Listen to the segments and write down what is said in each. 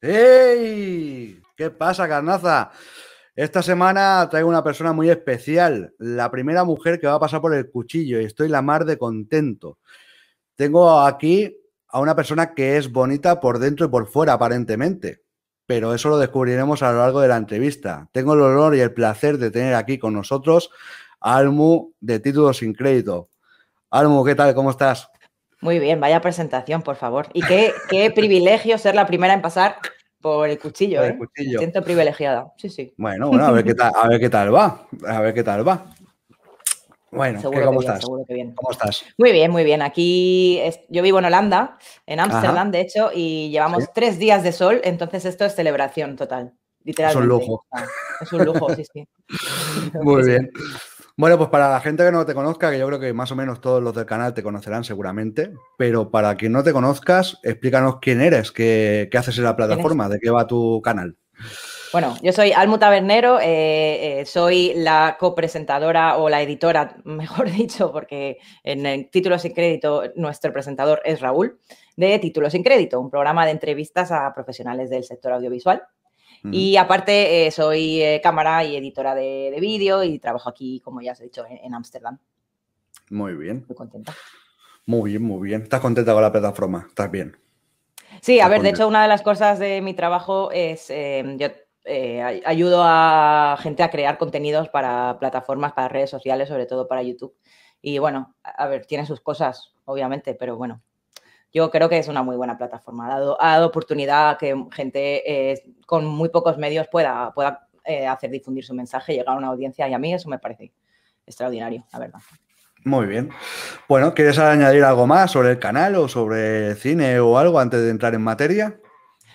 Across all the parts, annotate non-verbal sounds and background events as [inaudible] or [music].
¡Ey! ¿Qué pasa, carnaza? Esta semana traigo una persona muy especial, la primera mujer que va a pasar por el cuchillo y estoy la mar de contento. Tengo aquí a una persona que es bonita por dentro y por fuera, aparentemente, pero eso lo descubriremos a lo largo de la entrevista. Tengo el honor y el placer de tener aquí con nosotros a Almu de Títulos Sin Crédito. Almu, ¿qué tal? ¿Cómo estás? Muy bien, vaya presentación, por favor. Y qué privilegio ser la primera en pasar por el cuchillo, ¿eh? Me siento privilegiada. Sí, sí. Bueno, bueno, a ver qué tal, a ver qué tal va. A ver qué tal va. Bueno, ¿cómo estás? Seguro que bien. ¿Cómo estás? Muy bien, muy bien. Aquí yo vivo en Holanda, en Ámsterdam, de hecho, y llevamos tres días de sol, entonces esto es celebración total, literalmente. Es un lujo. Es un lujo, sí, sí. [laughs] [laughs] muy bien. Bueno, pues para la gente que no te conozca, que yo creo que más o menos todos los del canal te conocerán seguramente, pero para quien no te conozcas, explícanos quién eres, qué, haces en la plataforma, de qué va tu canal. Bueno, yo soy Almu Tabernero, eh, eh, soy la copresentadora o la editora, [laughs] mejor dicho, porque en Títulos sin Crédito nuestro presentador es Raúl, de Títulos sin Crédito, un programa de entrevistas a profesionales del sector audiovisual y aparte eh, soy eh, cámara y editora de, vídeo y trabajo aquí, como ya os he dicho, en Ámsterdam. Muy bien. Muy contenta. Muy bien, muy bien. ¿Estás contenta con la plataforma? ¿Estás bien? Sí, a ver, de hecho, una de las cosas de mi trabajo es, em, yo eh, ayudo a gente a crear contenidos para plataformas, para redes sociales, sobre todo para YouTube. Y bueno, a ver, tiene sus cosas, obviamente, pero bueno, yo creo que es una muy buena plataforma. Ha dado, ha oportunidad a que gente eh, con muy pocos medios pueda, pueda eh, hacer difundir su mensaje, llegar a una audiencia y a mí eso me parece extraordinario, la verdad. Muy bien. Bueno, ¿quieres añadir algo más sobre el canal o sobre cine o algo antes de entrar en materia?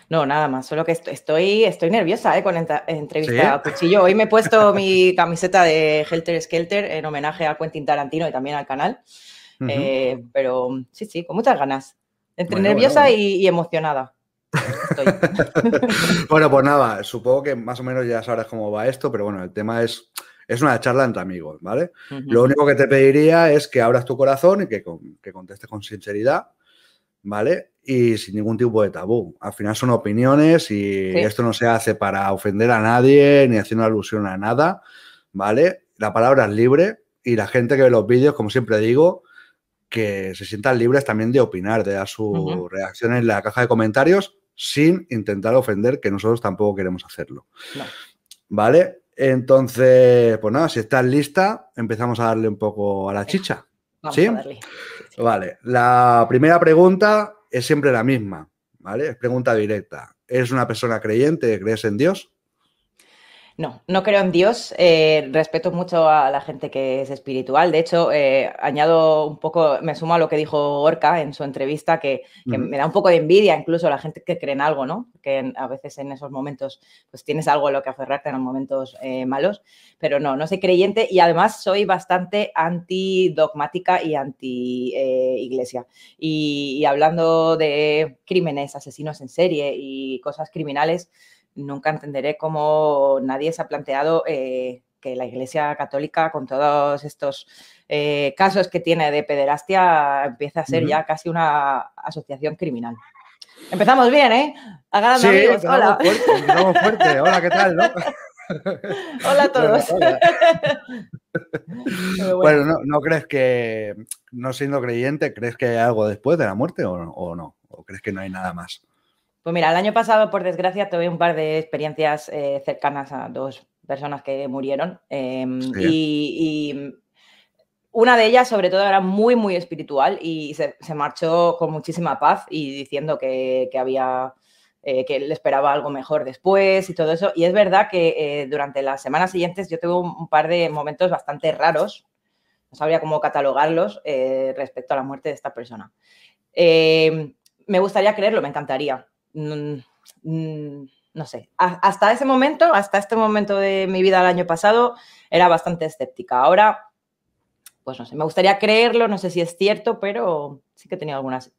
No, nada más, solo que estoy, estoy nerviosa eh, con la entrevista a Cuchillo. Hoy me he puesto mi camiseta de Helter Skelter en homenaje a Quentin Tarantino y también al canal. pero sí, sí, con muchas ganas. Entre nerviosa Y, emocionada. [laughs] bueno, pues nada, supongo que más o menos ya sabrás cómo va esto, pero bueno, el tema es, es una charla entre amigos, ¿vale? Lo único que te pediría es que abras tu corazón y que, contestes con sinceridad, ¿vale? Y sin ningún tipo de tabú. Al final son opiniones y esto no se hace para ofender a nadie ni haciendo alusión a nada, ¿vale? La palabra es libre y la gente que ve los vídeos, como siempre digo, que se sientan libres también de opinar, de dar su reacción en la caja de comentarios sin intentar ofender, que nosotros tampoco queremos hacerlo. ¿Vale? Entonces, pues nada, si estás lista, empezamos a darle un poco a la chicha. ¿Sí? Vale, la primera pregunta es siempre la misma, ¿vale? Es pregunta directa. ¿Eres una persona creyente? ¿Crees en Dios? No, no creo en Dios. Eh, respeto mucho a la gente que es espiritual. De hecho, eh, añado un poco, me sumo a lo que dijo Orca en su entrevista, que, me da un poco de envidia incluso a la gente que cree en algo, ¿no? Que a veces en esos momentos pues tienes algo a lo que aferrarte en los momentos eh, malos. Pero no, no soy creyente y además soy bastante antidogmática y anti-iglesia. y hablando de crímenes, asesinos en serie y cosas criminales, nunca entenderé cómo nadie se ha planteado eh, que la Iglesia Católica, con todos estos eh, casos que tiene de pederastia, empiece a ser ya casi una asociación criminal. Empezamos bien, ¿eh? Agarrando hola. hola, ¿qué tal? [laughs] Hola a todos. [laughs] Bueno, no, crees que, no siendo creyente, crees que hay algo después de la muerte o no? ¿O crees que no hay nada más? Pues mira, el año pasado, por desgracia, tuve un par de experiencias eh, cercanas a dos personas que murieron. Em, y, una de ellas, sobre todo, era muy, muy espiritual y se, marchó con muchísima paz y diciendo que, que había. Eh, que le esperaba algo mejor después y todo eso. Y es verdad que eh, durante las semanas siguientes yo tuve un par de momentos bastante raros, no sabría cómo catalogarlos respecto a la muerte de esta persona. Em, me gustaría creerlo, me encantaría, no, sé, hasta ese momento, hasta este momento de mi vida el año pasado, era bastante escéptica. Ahora, pues no sé, me gustaría creerlo, no sé si es cierto, pero sí que he tenido algunas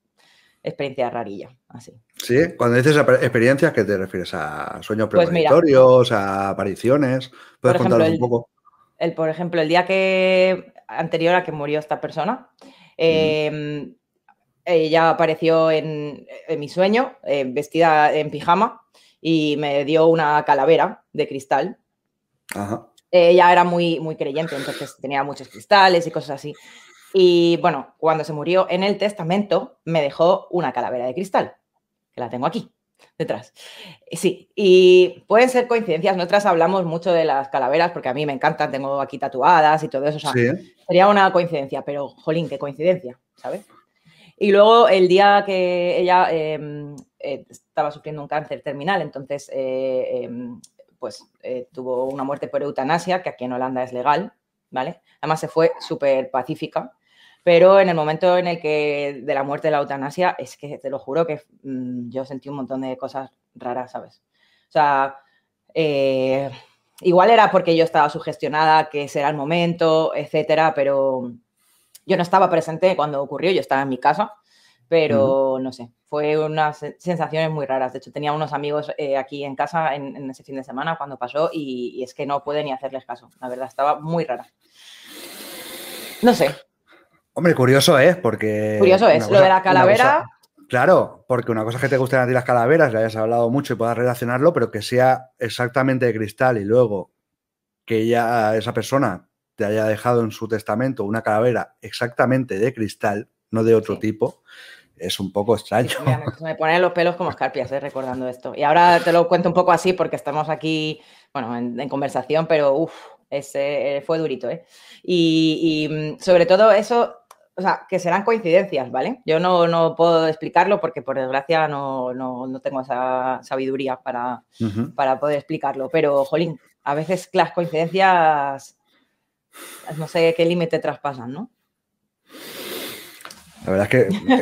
experiencias rarillas, así. Sí, cuando dices experiencias, ¿qué te refieres? ¿A sueños pues premonitorios, a apariciones? ¿Puedes un poco? por ejemplo, el día que anterior a que murió esta persona, eh, ella eh, apareció en, mi sueño, eh, vestida en pijama, y me dio una calavera de cristal. Ella eh, era muy, muy creyente, entonces tenía muchos cristales y cosas así. Y bueno, cuando se murió en el testamento, me dejó una calavera de cristal, que la tengo aquí, detrás. Sí, y pueden ser coincidencias. Nosotras hablamos mucho de las calaveras porque a mí me encantan, tengo aquí tatuadas y todo eso. sería una coincidencia, pero jolín, qué coincidencia, ¿sabes? Y luego el día que ella em, eh, estaba sufriendo un cáncer terminal, entonces eh, em, pues eh, tuvo una muerte por eutanasia, que aquí en Holanda es legal, ¿vale? Además se fue súper pacífica, pero en el momento en el que de la muerte de la eutanasia, es que te lo juro que mm, yo sentí un montón de cosas raras, ¿sabes? O sea, igual era porque yo estaba sugestionada, que será el momento, etcétera, pero yo no estaba presente cuando ocurrió, yo estaba en mi casa, pero no sé, fue unas sensaciones muy raras. De hecho, tenía unos amigos eh, aquí en casa en, ese fin de semana cuando pasó y, es que no pude ni hacerles caso. La verdad, estaba muy rara. No sé. Hombre, curioso es, porque... Curioso es, lo de la calavera... claro, porque una cosa es que te gusten a ti las calaveras, le hayas hablado mucho y puedas relacionarlo, pero que sea exactamente de cristal y luego que ya esa persona te haya dejado en su testamento una calavera exactamente de cristal, no de otro tipo, es un poco extraño. me ponen los pelos como [laughs] escarpias eh, recordando esto. Y ahora te lo cuento un poco así porque estamos aquí, bueno, en, conversación, pero uff, eh, eh, fue durito, ¿eh? Y, mm, sobre todo eso, o sea, que serán coincidencias, ¿vale? Yo no, puedo explicarlo porque por desgracia no, tengo esa sabiduría para, para poder explicarlo, pero, jolín, a veces las coincidencias no sé qué límite traspasan, ¿no? La verdad es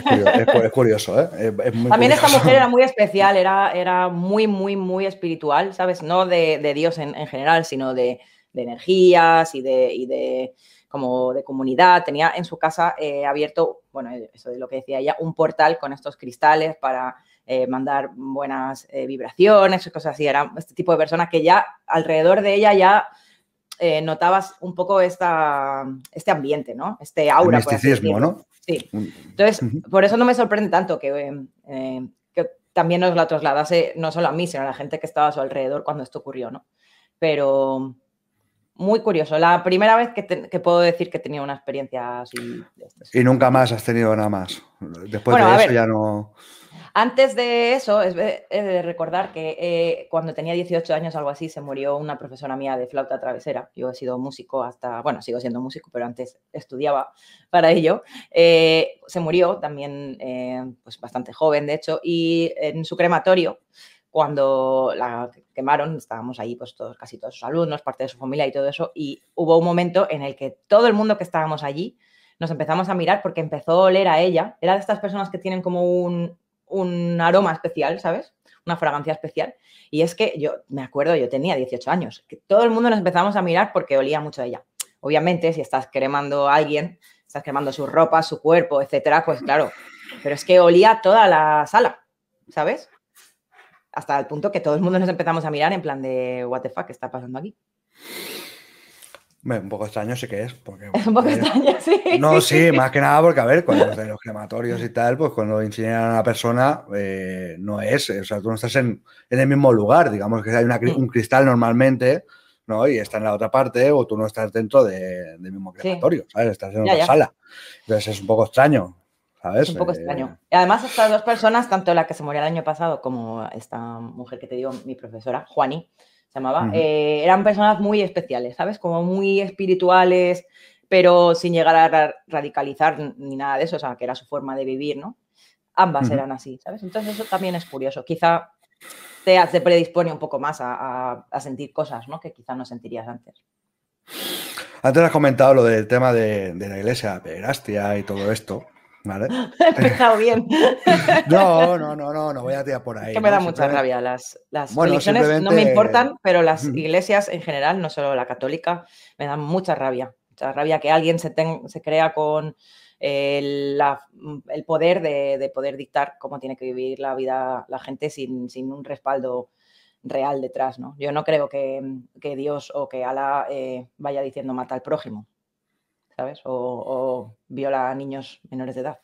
que es curioso, ¿eh? También esta mujer era muy especial, era, era muy, muy, muy espiritual, ¿sabes? No de, Dios en, general, sino de, energías y de, como de comunidad. Tenía en su casa eh, abierto, bueno, eso es lo que decía ella, un portal con estos cristales para eh, mandar buenas eh, vibraciones, cosas así. Era este tipo de persona que ya alrededor de ella ya eh, notabas un poco esta, este ambiente, ¿no? Este aura. El misticismo, ¿no? Sí. Entonces, por eso no me sorprende tanto eh, eh, que, también nos la trasladase no solo a mí, sino a la gente que estaba a su alrededor cuando esto ocurrió, ¿no? Pero muy curioso. La primera vez que, puedo decir que he tenido una experiencia así. y nunca más has tenido nada más. Después de eso ya no. Antes de eso, es de recordar que eh, cuando tenía 18 años, algo así, se murió una profesora mía de flauta travesera. Yo he sido músico hasta, bueno, sigo siendo músico, pero antes estudiaba para ello. Eh, se murió también, eh, pues bastante joven, de hecho, y en su crematorio cuando la quemaron, estábamos ahí, pues todos, casi todos sus alumnos, parte de su familia y todo eso, y hubo un momento en el que todo el mundo que estábamos allí nos empezamos a mirar porque empezó a oler a ella. Era de estas personas que tienen como un, un aroma especial, ¿sabes? Una fragancia especial. Y es que yo me acuerdo, yo tenía 18 años, que todo el mundo nos empezamos a mirar porque olía mucho ella. Obviamente, si estás cremando a alguien, estás cremando su ropa, su cuerpo, etcétera, pues claro. Pero es que olía toda la sala, ¿sabes? Hasta el punto que todo el mundo nos empezamos a mirar en plan de, ¿what the fuck? está pasando aquí? un poco extraño sí que es. Porque, [laughs] un poco extraño, [laughs] sí. No, sí, más que nada porque, a ver, cuando de los [laughs] crematorios y tal, pues cuando incineran a una persona, eh, no es, eh, o sea, tú no estás en, en el mismo lugar, digamos que hay una, mm. un cristal normalmente, ¿no? Y está en la otra parte, o tú no estás dentro del mismo crematorio, ¿sabes? Estás en otra sala. Entonces es un poco extraño, ¿sabes? Es un poco extraño. Eh, y además, estas dos personas, tanto la que se murió el año pasado como esta mujer que te digo, mi profesora, Juani, llamaba, eh, eran personas muy especiales, ¿sabes? Como muy espirituales, pero sin llegar a radicalizar ni nada de eso, o sea, que era su forma de vivir, ¿no? Ambas eran así, ¿sabes? Entonces eso también es curioso. Quizá te, predispone un poco más a, sentir cosas, ¿no? Que quizá no sentirías antes. Antes has comentado lo del tema de, la iglesia, pederastia y todo esto. ¿vale? [laughs] bien. [laughs] no, no, no, no, no voy a tirar por ahí. que me da mucha rabia. Las, las religiones no me importan, pero las iglesias en general, no solo la católica, me dan mucha rabia. Mucha rabia que alguien se, se crea con el, poder de, poder dictar cómo tiene que vivir la vida la gente sin, un respaldo real detrás, ¿no? Yo no creo que, Dios o que Alá eh, vaya diciendo mata al prójimo. O, viola a niños menores de edad.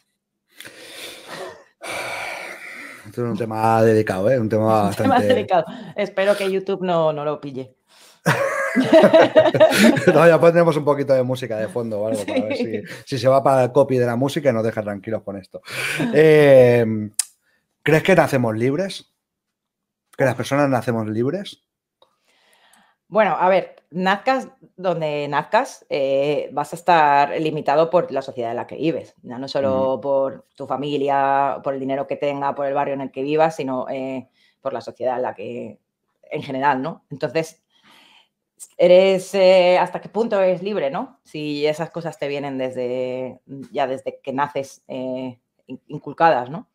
es un tema delicado, ¿eh? [laughs] Un tema bastante... delicado. Espero que YouTube no, lo pille. [laughs] no, ya pondremos un poquito de música de fondo o algo para ver si, se va para el copy de la música y nos deja tranquilos con esto. Eh, ¿Crees que nacemos libres? ¿Que las personas nacemos libres? Bueno, a ver, Nazcas, donde nazcas, eh, vas a estar limitado por la sociedad en la que vives, no, solo por tu familia, por el dinero que tenga, por el barrio en el que vivas, sino eh, por la sociedad en la que, en general, ¿no? Entonces, eres, eh, hasta qué punto eres libre, ¿no? Si esas cosas te vienen desde, ya desde que naces inculcadas, ¿no?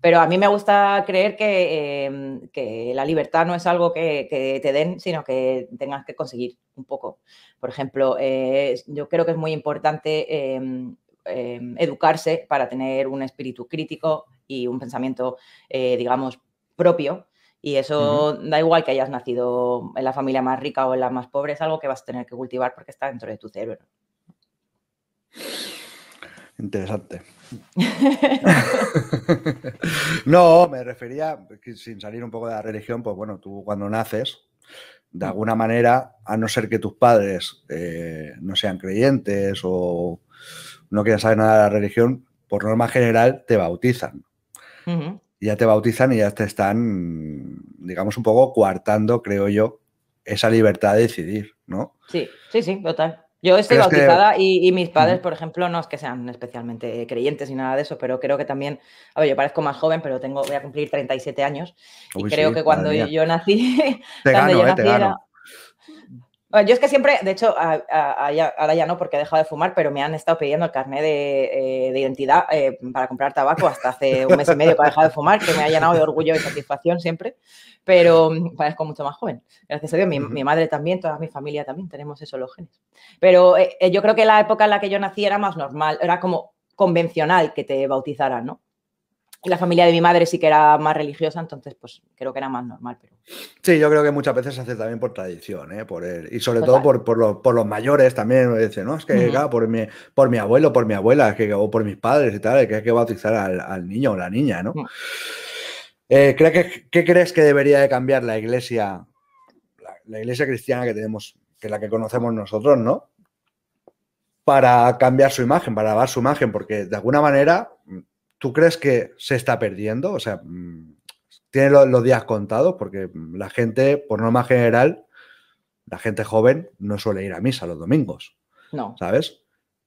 Pero a mí me gusta creer que, em, la libertad no es algo que, te den, sino que tengas que conseguir un poco. Por ejemplo, eh, yo creo que es muy importante em, em, educarse para tener un espíritu crítico y un pensamiento, eh, digamos, propio. Y eso da igual que hayas nacido en la familia más rica o en la más pobre, es algo que vas a tener que cultivar porque está dentro de tu cerebro. Interesante. [laughs] no, me refería, sin salir un poco de la religión, pues bueno, tú cuando naces, de mm. alguna manera, a no ser que tus padres eh, no sean creyentes o no quieran saber nada de la religión, por norma general te bautizan. Ya te bautizan y ya te están, digamos, un poco coartando, creo yo, esa libertad de decidir, ¿no? Sí, sí, sí, total. Yo estoy bautizada y, mis padres, por ejemplo, no es que sean especialmente creyentes ni nada de eso, pero creo que también, a ver, yo parezco más joven, pero tengo, voy a cumplir 37 años y creo que cuando yo, nací, [laughs] cuando eh, Ah, yo es que siempre, de hecho, ahora ya no porque he dejado de fumar, pero me han estado pidiendo el carné eh, de, identidad eh, para comprar tabaco hasta hace un mes y medio que he dejado de fumar, que me ha llenado de orgullo y satisfacción siempre, pero parezco mucho más joven. Gracias a Dios, mi, madre también, toda mi familia también, tenemos eso los genes. Pero eh, yo creo que la época en la que yo nací era más normal, era como convencional que te bautizaran, ¿no? la familia de mi madre sí que era más religiosa, entonces pues creo que era más normal. Pero... Sí, yo creo que muchas veces se hace también por tradición, ¿eh? por y sobre todo por, los, mayores también, dicen, no, es que por, mi, por mi abuelo, por mi abuela, que, o por mis padres y tal, que hay que bautizar al, niño o la niña, ¿no? Mm. Eh, ¿Qué crees que debería de cambiar la iglesia, la, iglesia cristiana que tenemos, que es la que conocemos nosotros, ¿no? Para cambiar su imagen, para lavar su imagen, porque de alguna manera ¿Tú crees que se está perdiendo? O sea, mm, ¿tiene los, días contados? Porque mm, la gente, por norma general, la gente joven no suele ir a misa los domingos. No. ¿Sabes?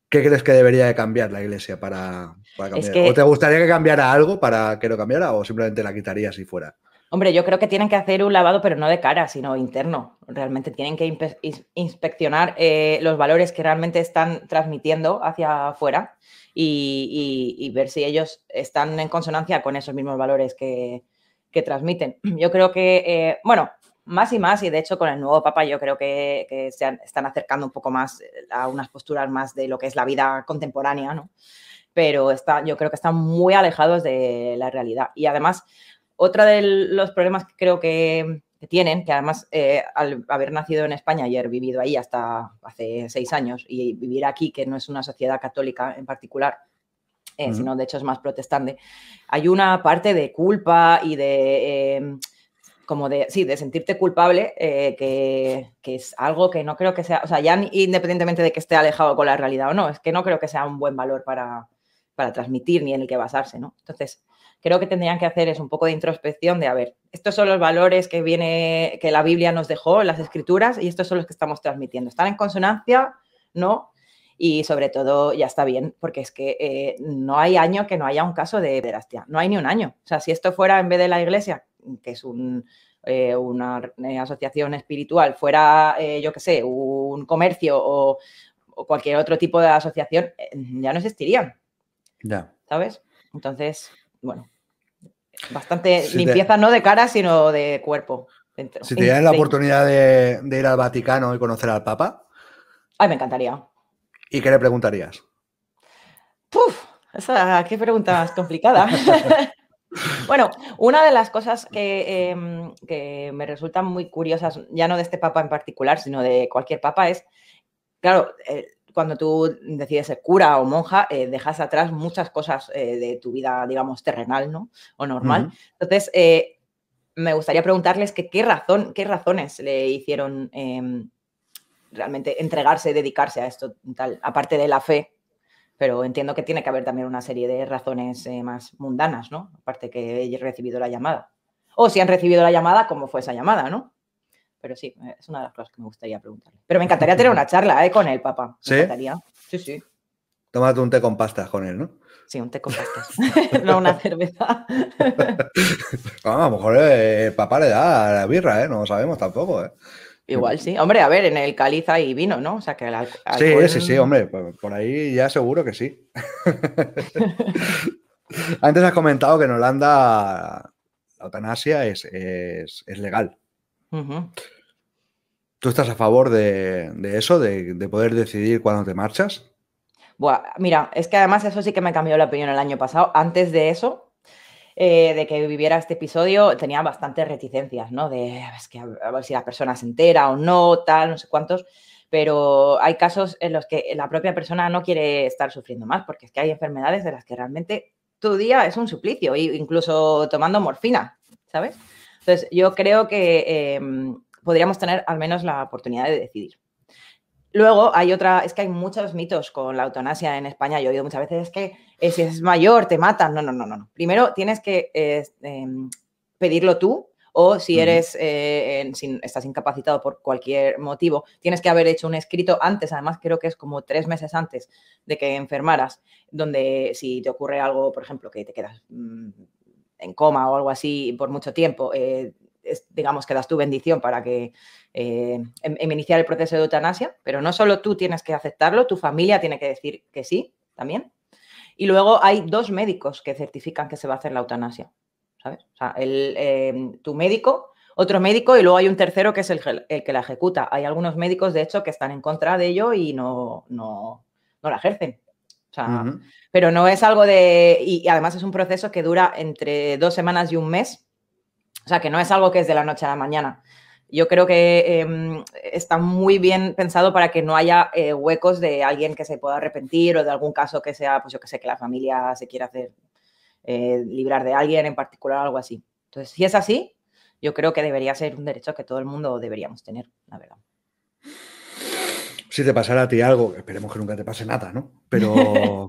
¿Qué crees que debería de cambiar la iglesia para, cambiar? ¿O te gustaría que cambiara algo para que lo cambiara o simplemente la quitaría si fuera? Hombre, yo creo que tienen que hacer un lavado, pero no de cara, sino interno. Realmente tienen que inspeccionar eh, los valores que realmente están transmitiendo hacia afuera y, ver si ellos están en consonancia con esos mismos valores que, transmiten. [clears throat] Yo creo que, eh, bueno, más y más, y de hecho con el nuevo Papa yo creo que, se están acercando un poco más eh, a unas posturas más de lo que es la vida contemporánea, ¿no? Pero está, yo creo que están muy alejados de la realidad. Y además, otro de los problemas que creo que, que tienen, que además eh, al haber nacido en España y haber vivido ahí hasta hace seis años y vivir aquí, que no es una sociedad católica en particular, eh, sino de hecho es más protestante, hay una parte de culpa y de... Em, como de, sí, de sentirte culpable, eh, que, que, es algo que no creo que sea, o sea, ya independientemente de que esté alejado con la realidad o no, es que no creo que sea un buen valor para, para transmitir ni en el que basarse, ¿no? Entonces, creo que tendrían que hacer es un poco de introspección de, a ver, estos son los valores que viene, que la Biblia nos dejó, las escrituras, y estos son los que estamos transmitiendo. ¿Están en consonancia? No. Y sobre todo, ya está bien, porque es que eh, no hay año que no haya un caso de pederastia. No hay ni un año. O sea, si esto fuera en vez de la iglesia, que es eh, una eh, asociación espiritual, fuera, yo qué sé, un comercio o, cualquier otro tipo de asociación, ya no existirían. Ya. ¿Sabes? Entonces, bueno, bastante limpieza no de cara, sino de cuerpo. Si Si dieran la oportunidad de, ir al Vaticano y conocer al Papa. Ay, me encantaría. ¿Y qué le preguntarías? Puf, qué pregunta más complicada. [laughs] bueno, una de las cosas em, que, me resultan muy curiosas, ya no de este Papa en particular, sino de cualquier Papa, es, claro, eh, cuando tú decides ser cura o monja, eh, dejas atrás muchas cosas eh, de tu vida, digamos, terrenal, ¿no? O normal. Entonces, eh, me gustaría preguntarles qué, razón, qué razones le hicieron em, realmente entregarse, dedicarse a esto, tal, aparte de la fe, pero entiendo que tiene que haber también una serie de razones más mundanas, ¿no? Aparte que he recibido la llamada. O si han recibido la llamada, cómo fue esa llamada, ¿no? Pero sí, eh, es una de las cosas que me gustaría preguntarle. Pero me encantaría tener una charla ¿eh? con él, papá. ¿Sí? encantaría. Sí, sí. Tómate un té con pastas con él, ¿no? Sí, un té con pastas. [laughs] no una cerveza. [laughs] Ah, a lo mejor eh, el papá le da la birra, ¿eh? No lo sabemos tampoco, eh. Igual sí. Hombre, a ver, en el Caliza hay vino, ¿no? O sea, que Sí, sí, sí, hombre. Por ahí ya seguro que sí. [laughs] Antes has comentado que en Holanda la eutanasia es, es, es legal. ¿Tú estás a favor de, eso, de, poder decidir cuándo te marchas? mira, es que además eso sí que me cambió la opinión el año pasado. Antes de eso, eh, de que viviera este episodio, tenía bastantes reticencias, ¿no? De ah, a ver si la persona se entera o no, tal, no sé cuántos pero hay casos en los que la propia persona no quiere estar sufriendo más, porque es que hay enfermedades de las que realmente tu día es un suplicio, incluso tomando morfina, ¿sabes? Entonces, yo creo que em, podríamos tener al menos la oportunidad de decidir. Luego hay otra, es que hay muchos mitos con la eutanasia en España. Yo he oído muchas veces que eh, si es mayor te matan. No, no, no, no. Primero tienes que eh, em, pedirlo tú o si eres, eh, estás incapacitado por cualquier motivo, tienes que haber hecho un escrito antes. Además, creo que es como tres meses antes de que enfermaras, donde si te ocurre algo, por ejemplo, que te quedas... Mm, en coma o algo así por mucho tiempo, eh, digamos que das tu bendición para que eh, em, iniciar el proceso de eutanasia, pero no solo tú tienes que aceptarlo, tu familia tiene que decir que sí también. Y luego hay dos médicos que certifican que se va a hacer la eutanasia, ¿sabes? O sea, el, em, tu médico, otro médico y luego hay un tercero que es el, que la ejecuta. Hay algunos médicos, de hecho, que están en contra de ello y no, no la ejercen pero no es algo de. Y, además es un proceso que dura entre dos semanas y un mes. O sea, que no es algo que es de la noche a la mañana. Yo creo que em, está muy bien pensado para que no haya eh, huecos de alguien que se pueda arrepentir o de algún caso que sea, pues yo que sé, que la familia se quiera hacer eh, librar de alguien en particular, algo así. Entonces, si es así, yo creo que debería ser un derecho que todo el mundo deberíamos tener, la verdad si te pasara a ti algo, esperemos que nunca te pase nada, ¿no? Pero. [laughs] bueno,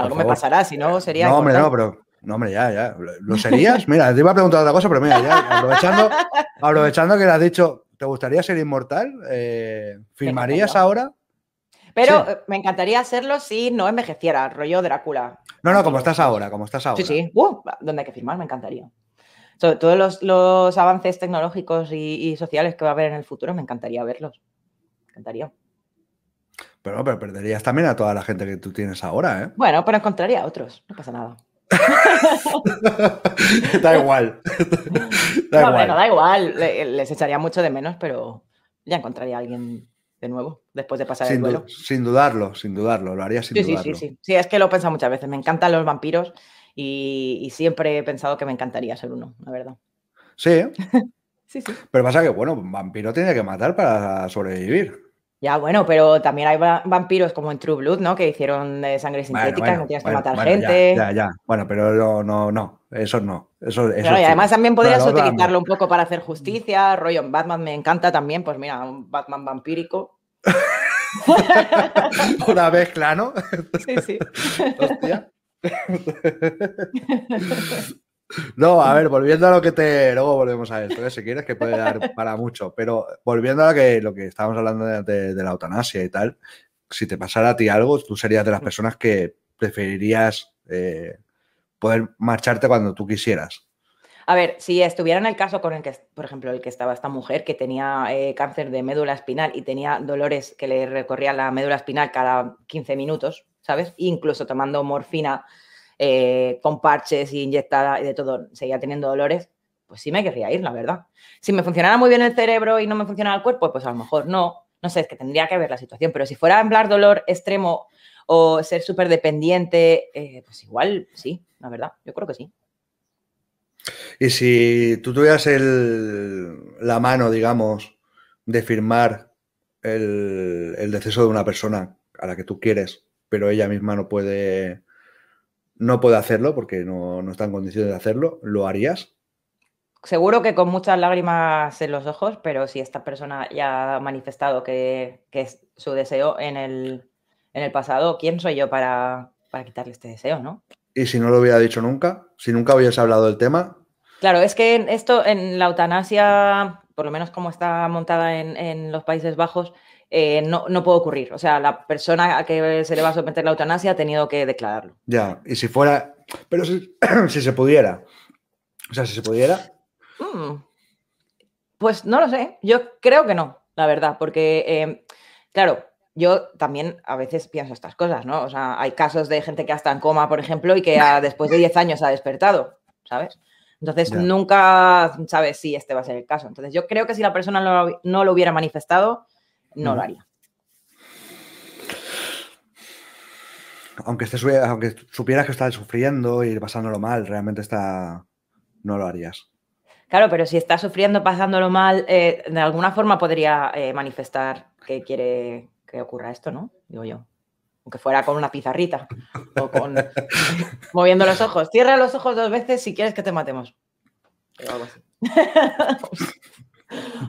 algo me pasará, si no sería. No, hombre, no, pero. No, hombre, ya, ya. ¿Lo serías? [laughs] Mira, te iba a preguntar otra cosa, pero mira, ya, aprovechando, que le has dicho, ¿te gustaría ser inmortal? Eh, ¿Firmarías ahora? Pero eh, me encantaría hacerlo si no envejeciera, rollo Drácula. No, no, como estás ahora, como estás ahora. Sí, sí. Uh, donde hay que firmar, me encantaría. todos los, avances tecnológicos y, sociales que va a haber en el futuro, me encantaría verlos. Me encantaría. Pero, pero perderías también a toda la gente que tú tienes ahora, ¿eh? Bueno, pero encontraría a otros, no pasa nada. [laughs] da igual. [laughs] da igual. Bueno, da igual. Les echaría mucho de menos, pero ya encontraría a alguien de nuevo después de pasar el duelo. sin dudarlo, sin dudarlo. Lo haría sin sí, dudarlo. Sí, sí, sí. Sí, es que lo he pensado muchas veces. Me encantan los vampiros y, siempre he pensado que me encantaría ser uno, la verdad. Sí. [laughs] sí, sí. Pero pasa que, bueno, un vampiro tiene que matar para sobrevivir. Ya, bueno, pero también hay vampiros como en True Blood, ¿no? Que hicieron de sangre sintética, no tienes que matar gente. Ya, ya, Bueno, pero no, no, eso no. además también podrías utilizarlo un poco para hacer justicia. Rollo Batman me encanta también, pues mira, un Batman vampírico. [laughs] Una mezcla, ¿no? sí, sí. [laughs] Hostia. [laughs] No, a ver, volviendo a lo que te. Luego volvemos a esto, ¿eh? si quieres, que puede dar para mucho. Pero volviendo a lo que, estábamos hablando de, la eutanasia y tal, si te pasara a ti algo, tú serías de las mm. personas que preferirías eh, poder marcharte cuando tú quisieras. A ver, si estuviera en el caso con el que, por ejemplo, el que estaba esta mujer que tenía eh, cáncer de médula espinal y tenía dolores que le recorría la médula espinal cada 15 minutos, ¿sabes? Incluso tomando morfina eh, con parches y inyectada y de todo, seguía teniendo dolores, pues sí me querría ir, la verdad. Si me funcionara muy bien el cerebro y no me funcionaba el cuerpo, pues a lo mejor no. No sé, es que tendría que ver la situación, pero si fuera a hablar dolor extremo o ser súper dependiente, eh, pues igual sí, la verdad, yo creo que sí. Y si tú tuvieras el, la mano, digamos, de firmar el, el, deceso de una persona a la que tú quieres, pero ella misma no puede no puede hacerlo porque no, está en condiciones de hacerlo, ¿lo harías? Seguro que con muchas lágrimas en los ojos, pero si esta persona ya ha manifestado que, es su deseo en el, pasado, ¿quién soy yo para, quitarle este deseo, no? ¿Y si no lo hubiera dicho nunca? Si nunca hubieras hablado del tema. Claro, es que esto en la eutanasia, por lo menos como está montada en, en los Países Bajos, eh, no, no, puede ocurrir. O sea, la persona a que se le va a someter la eutanasia ha tenido que declararlo. Ya, y si fuera, pero si, [clears throat] se pudiera, o sea, si se pudiera. Mm, pues no lo sé, yo creo que no, la verdad, porque, em, claro, yo también a veces pienso estas cosas, ¿no? O sea, hay casos de gente que está en coma, por ejemplo, y que [laughs] después de 10 años ha despertado, ¿sabes? Entonces nunca sabes si este va a ser el caso. Entonces yo creo que si la persona no lo hubiera manifestado, no lo haría. Aunque, aunque supieras que estás sufriendo y pasándolo mal, realmente está, no lo harías. Claro, pero si estás sufriendo, pasándolo mal, eh, de alguna forma podría eh, manifestar que quiere que ocurra esto, ¿no? Digo yo. Aunque fuera con una pizarrita o con [laughs] moviendo los ojos. Cierra los ojos dos veces si quieres que te matemos. algo así. [laughs]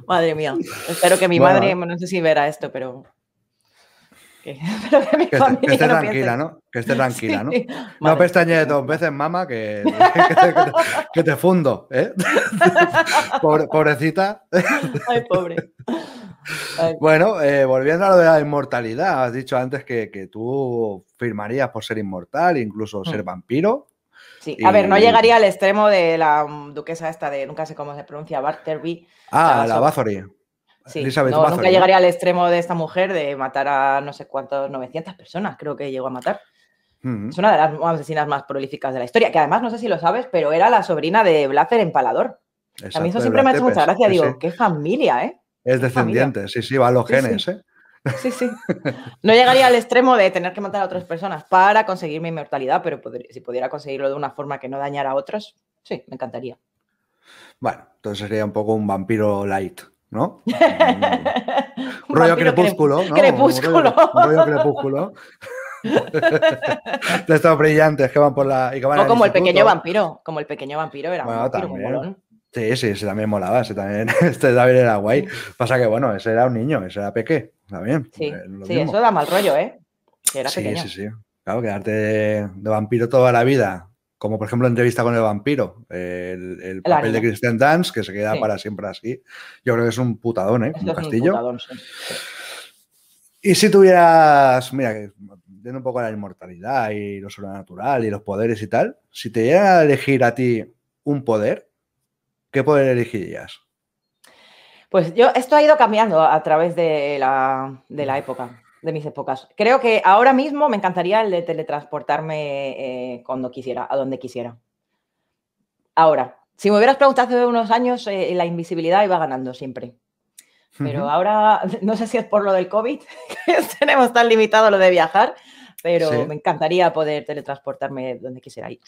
Madre mía. Espero que mi madre, no sé si verá esto, pero. Que, esté tranquila, ¿no? Que esté tranquila, ¿no? No pestañe dos veces, mamá, que, [laughs] te, te, fundo, ¿eh? [laughs] pobrecita. Ay, pobre. Bueno, eh, volviendo a lo de la inmortalidad, has dicho antes que, tú firmarías por ser inmortal, incluso ser mm. vampiro. Sí, a ver, no llegaría al extremo de la mm, duquesa esta de, nunca sé cómo se pronuncia, Barterby. Ah, la, la Sí, Elizabeth no, nunca llegaría al extremo de esta mujer de matar a no sé cuántas, 900 personas creo que llegó a matar. Es una de las asesinas más prolíficas de la historia, que además no sé si lo sabes, pero era la sobrina de Blazer Empalador. a mí eso siempre me ha hecho mucha pues, gracia. Digo, qué familia, ¿eh? Es descendiente, sí, sí, va a los genes, ¿eh? Sí, sí. [laughs] No llegaría al extremo de tener que matar a otras personas para conseguir mi inmortalidad, pero si pudiera conseguirlo de una forma que no dañara a otros, sí, me encantaría. Bueno, entonces sería un poco un vampiro light, ¿no? [laughs] un rollo crepúsculo, ¿no? Un rollo, un rollo crepúsculo. de [laughs] estos brillantes que van por la. Y como el pequeño vampiro, como el pequeño vampiro era bueno, Sí, sí, ese también molaba, ese también, este David era guay. Pasa que, bueno, ese era un niño, ese era peque. Está bien. Sí, pues, eso da mal rollo, ¿eh? era sí, sí, sí. Claro, quedarte de vampiro toda la vida. Como por ejemplo entrevista con el vampiro, el, papel de Christian Dance, que se queda para siempre así. Yo creo que es un putadón, ¿eh? un castillo. Un Y si tuvieras, mira, que un poco la inmortalidad y lo sobrenatural y los poderes y tal, si te llega a elegir a ti un poder, ¿qué poder elegirías? Pues yo, esto ha ido cambiando a través de la, época, de mis épocas. Creo que ahora mismo me encantaría el de teletransportarme eh, cuando quisiera, a donde quisiera. Ahora, si me hubieras preguntado hace unos años, eh, la invisibilidad iba ganando siempre. Pero ahora, [laughs] no sé si es por lo del COVID, [laughs] que tenemos tan limitado lo de viajar, pero me encantaría poder teletransportarme donde quisiera ir.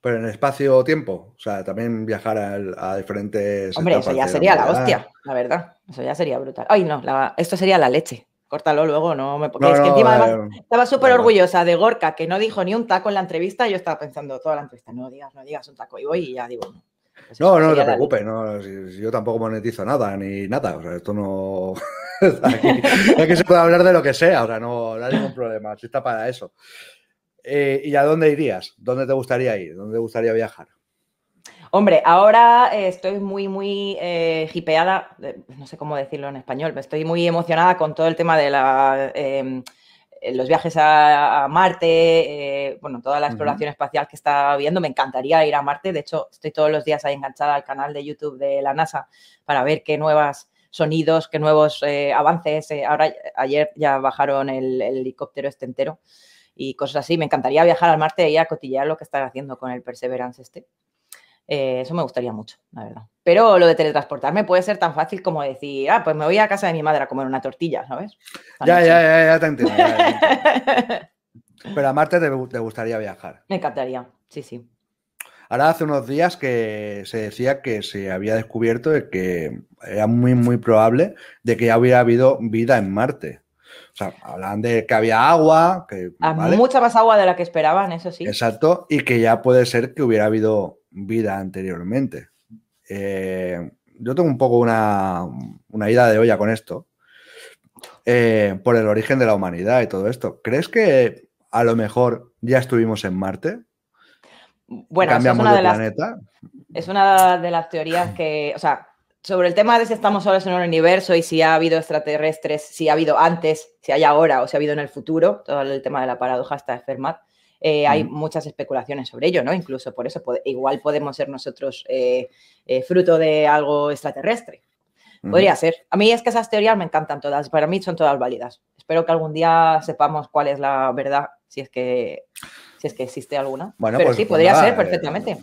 Pero en espacio-tiempo, o sea, también viajar a, diferentes. Hombre, eso ya sería la, hostia, la verdad. Eso ya sería brutal. Ay, no, esto sería la leche. Córtalo luego, no me eh, estaba súper orgullosa de Gorka, que no dijo ni un taco en la entrevista. Yo estaba pensando toda la entrevista, no digas, no digas un taco. Y voy y ya digo, no. Pues no, te preocupes, yo tampoco monetizo nada ni nada, o sea, esto no... [laughs] aquí, que se puede hablar de lo que sea, o sea, no, no hay ningún problema, si está para eso. Eh, ¿Y a dónde irías? ¿Dónde te gustaría ir? ¿Dónde te gustaría viajar? Hombre, ahora eh, estoy muy, muy eh, hipeada, eh, no sé cómo decirlo en español, estoy muy emocionada con todo el tema de la, em, los viajes a, Marte, bueno, toda la exploración espacial que está habiendo. Me encantaría ir a Marte, de hecho, estoy todos los días ahí enganchada al canal de YouTube de la NASA para ver qué nuevos sonidos, qué nuevos avances. ahora, ayer ya bajaron el, el helicóptero este entero y cosas así. Me encantaría viajar al Marte y e a lo que están haciendo con el Perseverance este. Eh, eso me gustaría mucho, la verdad. Pero lo de teletransportarme puede ser tan fácil como decir, ah, pues me voy a casa de mi madre a comer una tortilla, ¿sabes? Ya, ya, ya, ya, te entiendo. [laughs] Pero a Marte te, gustaría viajar. Me encantaría, sí, sí. Ahora hace unos días que se decía que se había descubierto que era muy, muy probable de que ya hubiera habido vida en Marte hablan de que había agua. Que, había ah, Mucha más agua de la que esperaban, eso sí. Exacto, y que ya puede ser que hubiera habido vida anteriormente. Eh, yo tengo un poco una, una, ida de olla con esto, eh, por el origen de la humanidad y todo esto. ¿Crees que a lo mejor ya estuvimos en Marte? Bueno, cambiamos es una de, las, planeta. es una de las teorías que, o sea, sobre el tema de si estamos solos en un universo y si ha habido extraterrestres, si ha habido antes, si hay ahora o si ha habido en el futuro, todo el tema de la paradoja está de Fermat, eh, hay mm. muchas especulaciones sobre ello, ¿no? Incluso por eso igual podemos ser nosotros eh, eh, fruto de algo extraterrestre. Podría ser. A mí es que esas teorías me encantan todas, para mí son todas válidas. Espero que algún día sepamos cuál es la verdad, si es que, si es que existe alguna. Bueno, Pero pues sí, podría ser perfectamente.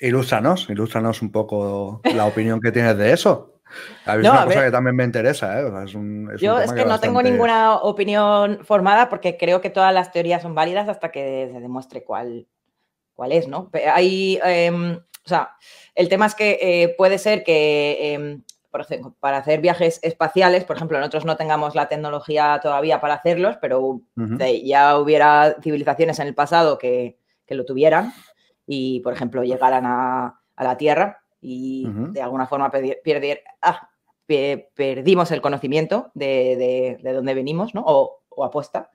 Ilústranos, ilústranos un poco la opinión que tienes de eso. es una cosa que también me interesa. ¿eh? Yo es que, no tengo ninguna opinión formada porque creo que todas las teorías son válidas hasta que se demuestre cuál, cuál es, ¿no? Hay, em, sea, el tema es que eh, puede ser que em, para hacer viajes espaciales, por ejemplo, nosotros no tengamos la tecnología todavía para hacerlos, pero ya hubiera civilizaciones en el pasado que, que lo tuvieran y, por ejemplo, llegaran a, la Tierra y de alguna forma perder, ah, perdimos el conocimiento de, de, de dónde venimos, ¿no? O, o apuesta.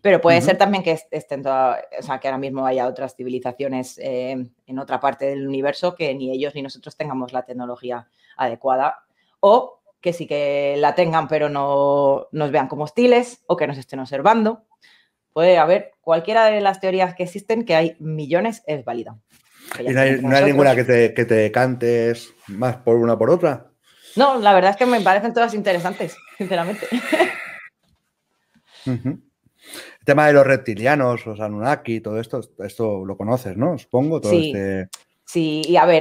Pero puede ser también que estén que ahora mismo haya otras civilizaciones eh, en otra parte del universo que ni ellos ni nosotros tengamos la tecnología adecuada. O que sí que la tengan, pero no nos vean como hostiles o que nos estén observando puede haber cualquiera de las teorías que existen, que hay millones, es válida. ¿Y no hay, ninguna que te, que cantes más por una por otra? No, la verdad es que me parecen todas interesantes, [laughs] sinceramente. El tema de los reptilianos, los Anunnaki, todo esto, esto lo conoces, ¿no? Supongo, sí, este Sí, y a ver...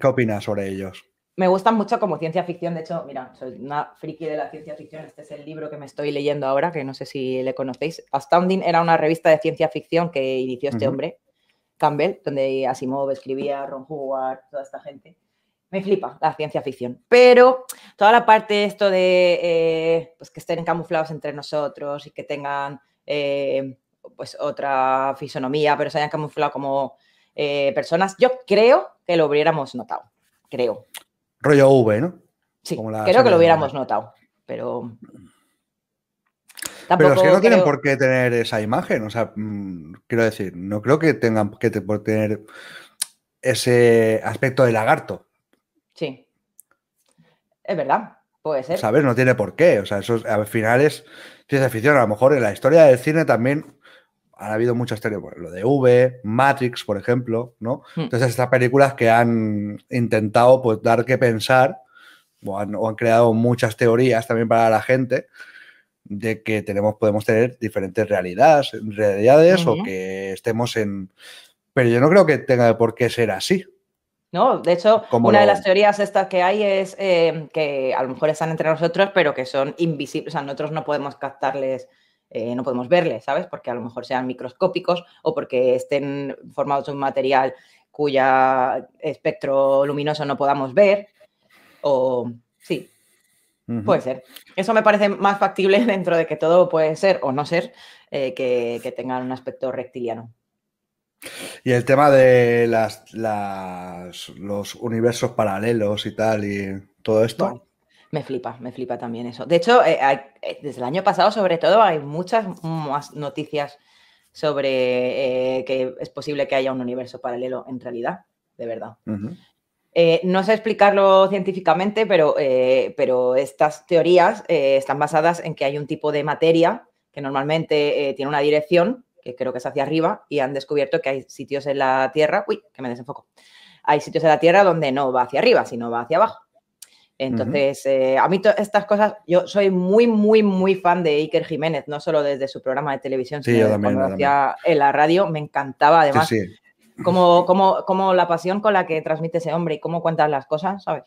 ¿qué opinas sobre ellos? me gustan mucho como ciencia ficción. De hecho, mira, soy una friki de la ciencia ficción. Este es el libro que me estoy leyendo ahora, que no sé si le conocéis. Astounding era una revista de ciencia ficción que inició este hombre, Campbell, donde Asimov escribía, Ron Howard, toda esta gente. Me flipa la ciencia ficción. Pero toda la parte de esto de eh, pues que estén camuflados entre nosotros y que tengan eh, pues otra fisonomía, pero se hayan camuflado como eh, personas, yo creo que lo hubiéramos notado. Creo rollo V, ¿no? Sí, creo que lo hubiéramos notado, pero... pero es que no tienen por qué tener esa imagen, o sea, mm, quiero decir, no creo que tengan que qué tener ese aspecto de lagarto. Sí, es verdad, puede ser. ¿Sabes? No tiene por qué, o sea, eso al final es ciencia ficción, a lo mejor en la historia del cine también han habido muchas teorías, lo de V, Matrix, por ejemplo, ¿no? Hmm. Entonces, estas películas que han intentado pues, dar que pensar o han, creado muchas teorías también para la gente de que tenemos, podemos tener diferentes realidades, realidades o que estemos en... Pero yo no creo que tenga por qué ser así. No, de hecho, una de las teorías estas que hay es eh, que a lo mejor están entre nosotros, pero que son invisibles, o sea, nosotros no podemos captarles eh, no podemos verle, ¿sabes? Porque a lo mejor sean microscópicos o porque estén formados en un material cuya espectro luminoso no podamos ver. O sí, puede ser. Eso me parece más factible [laughs] dentro de que todo puede ser o no ser eh, que, tengan un aspecto rectiliano. Y el tema de las, los universos paralelos y tal y todo esto. Me flipa, me flipa también eso. De hecho, eh, eh, desde el año pasado, sobre todo, hay muchas más noticias sobre eh, que es posible que haya un universo paralelo en realidad, de verdad. no sé explicarlo científicamente, pero, pero estas teorías están basadas en que hay un tipo de materia que normalmente tiene una dirección, que creo que es hacia arriba, y han descubierto que hay sitios en la Tierra, uy, que me desenfoco, hay sitios en la Tierra donde no va hacia arriba, sino va hacia abajo. Entonces, eh, a mí estas cosas, yo soy muy, muy, muy fan de Iker Jiménez, no solo desde su programa de televisión, sino también, cuando hacía en la radio, me encantaba además. Como, la pasión con la que transmite ese hombre y cómo cuentas las cosas, ¿sabes?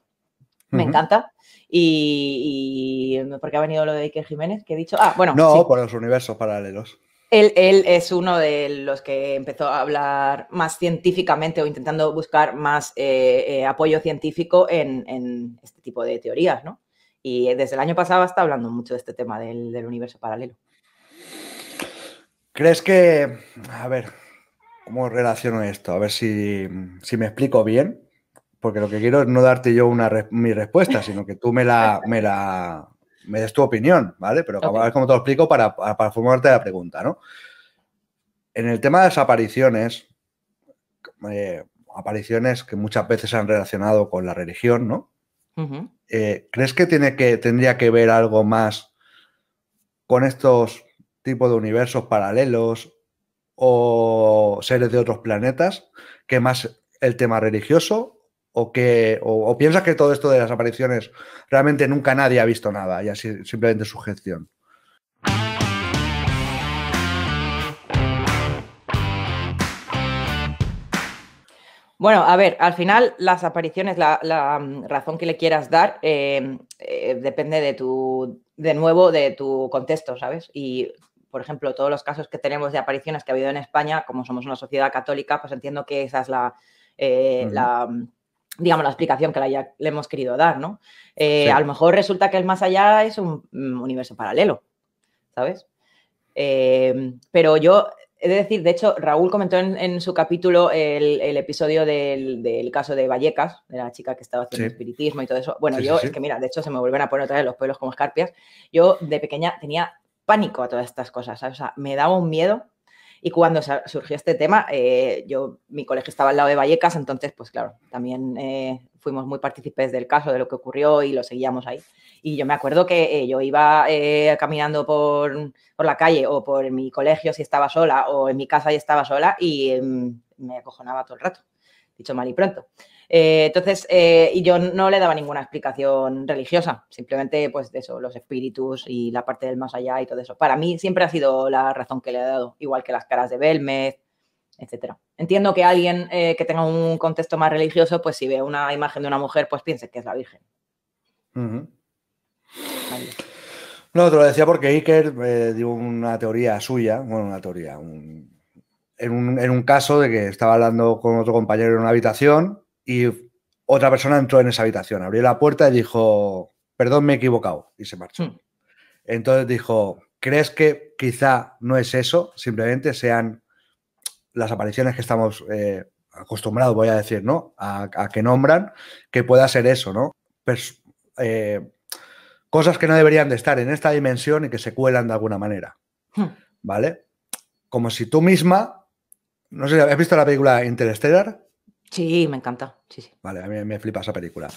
me encanta. Y, porque ha venido lo de Iker Jiménez, que he dicho. Ah, bueno. No, por los universos paralelos. Él, es uno de los que empezó a hablar más científicamente o intentando buscar más eh, eh, apoyo científico en, este tipo de teorías, ¿no? Y desde el año pasado está hablando mucho de este tema del, universo paralelo. ¿Crees que, a ver, cómo relaciono esto? A ver si, me explico bien, porque lo que quiero es no darte yo una, mi respuesta, sino que tú me la, me la, me des tu opinión, ¿vale? Pero como te lo explico para, formarte la pregunta, ¿no? En el tema de las apariciones, eh, apariciones que muchas veces se han relacionado con la religión, ¿no? Eh, ¿Crees que, tiene que tendría que ver algo más con estos tipos de universos paralelos o seres de otros planetas que más el tema religioso o que que todo esto de las apariciones realmente nunca nadie ha visto nada y así simplemente sujeción. Bueno, a ver, al final las apariciones, la, mm, razón que le quieras dar, eh, eh, depende de tu, de nuevo, de tu contexto, ¿sabes? Y por ejemplo, todos los casos que tenemos de apariciones que ha habido en España, como somos una sociedad católica, pues entiendo que esa es la eh, digamos, la explicación que le, hemos querido dar, ¿no? Eh, a lo mejor resulta que el más allá es un mm, universo paralelo, ¿sabes? Em, pero yo he de decir, de hecho, Raúl comentó en, su capítulo el, episodio del, caso de Vallecas, de la chica que estaba haciendo espiritismo y todo eso. Bueno, yo es que, mira, de hecho se me vuelven a poner otra vez los pelos como escarpias. Yo de pequeña tenía pánico a todas estas cosas, o sea, me daba un miedo y cuando surgió este tema, eh, yo, mi colegio estaba al lado de Vallecas, entonces, pues claro, también eh, fuimos muy partícipes del caso, de lo que ocurrió y lo seguíamos ahí. Y yo me acuerdo que eh, yo iba caminando por, por, la calle o por mi colegio si estaba sola o en mi casa y estaba sola y mm, me acojonaba todo el rato, dicho mal y pronto. Eh, entonces, eh, y yo no le daba ninguna explicación religiosa, simplemente pues de eso, los espíritus y la parte del más allá y todo eso. Para mí siempre ha sido la razón que le he dado, igual que las caras de Belmez, etcétera. Entiendo que alguien eh, que tenga un contexto más religioso, pues si ve una imagen de una mujer, pues piense que es la Virgen. No, te lo decía porque Iker dio una teoría suya, bueno, una teoría, en, un, caso de que estaba hablando con otro compañero en una habitación y otra persona entró en esa habitación, abrió la puerta y dijo, perdón, me he equivocado, y se marchó. Hmm. Entonces dijo, ¿crees que quizá no es eso? Simplemente sean las apariciones que estamos eh, acostumbrados, voy a decir, ¿no? A, que nombran, que pueda ser eso, ¿no? Pues, eh, cosas que no deberían de estar en esta dimensión y que se cuelan de alguna manera, hmm. ¿vale? Como si tú misma, no sé, ¿has visto la película Interstellar? Sí, me encanta. Vale, a mí me flipa esa película.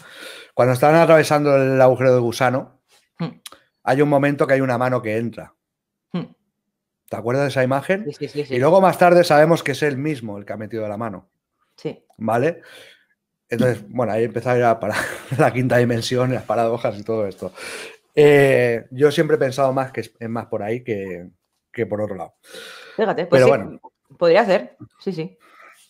Cuando están atravesando el agujero de gusano, hmm. hay un momento que hay una mano que entra. Hmm. ¿Te acuerdas de esa imagen? y luego más tarde sabemos que es él mismo el que ha metido la mano. Sí. ¿Vale? Entonces, [clears throat] bueno, ahí empezaba a para [laughs] la quinta dimensión, las paradojas y todo esto. Eh, yo siempre he pensado más que es más por ahí que, que por otro lado. Fíjate, pues Pero bueno. podría ser. Sí, sí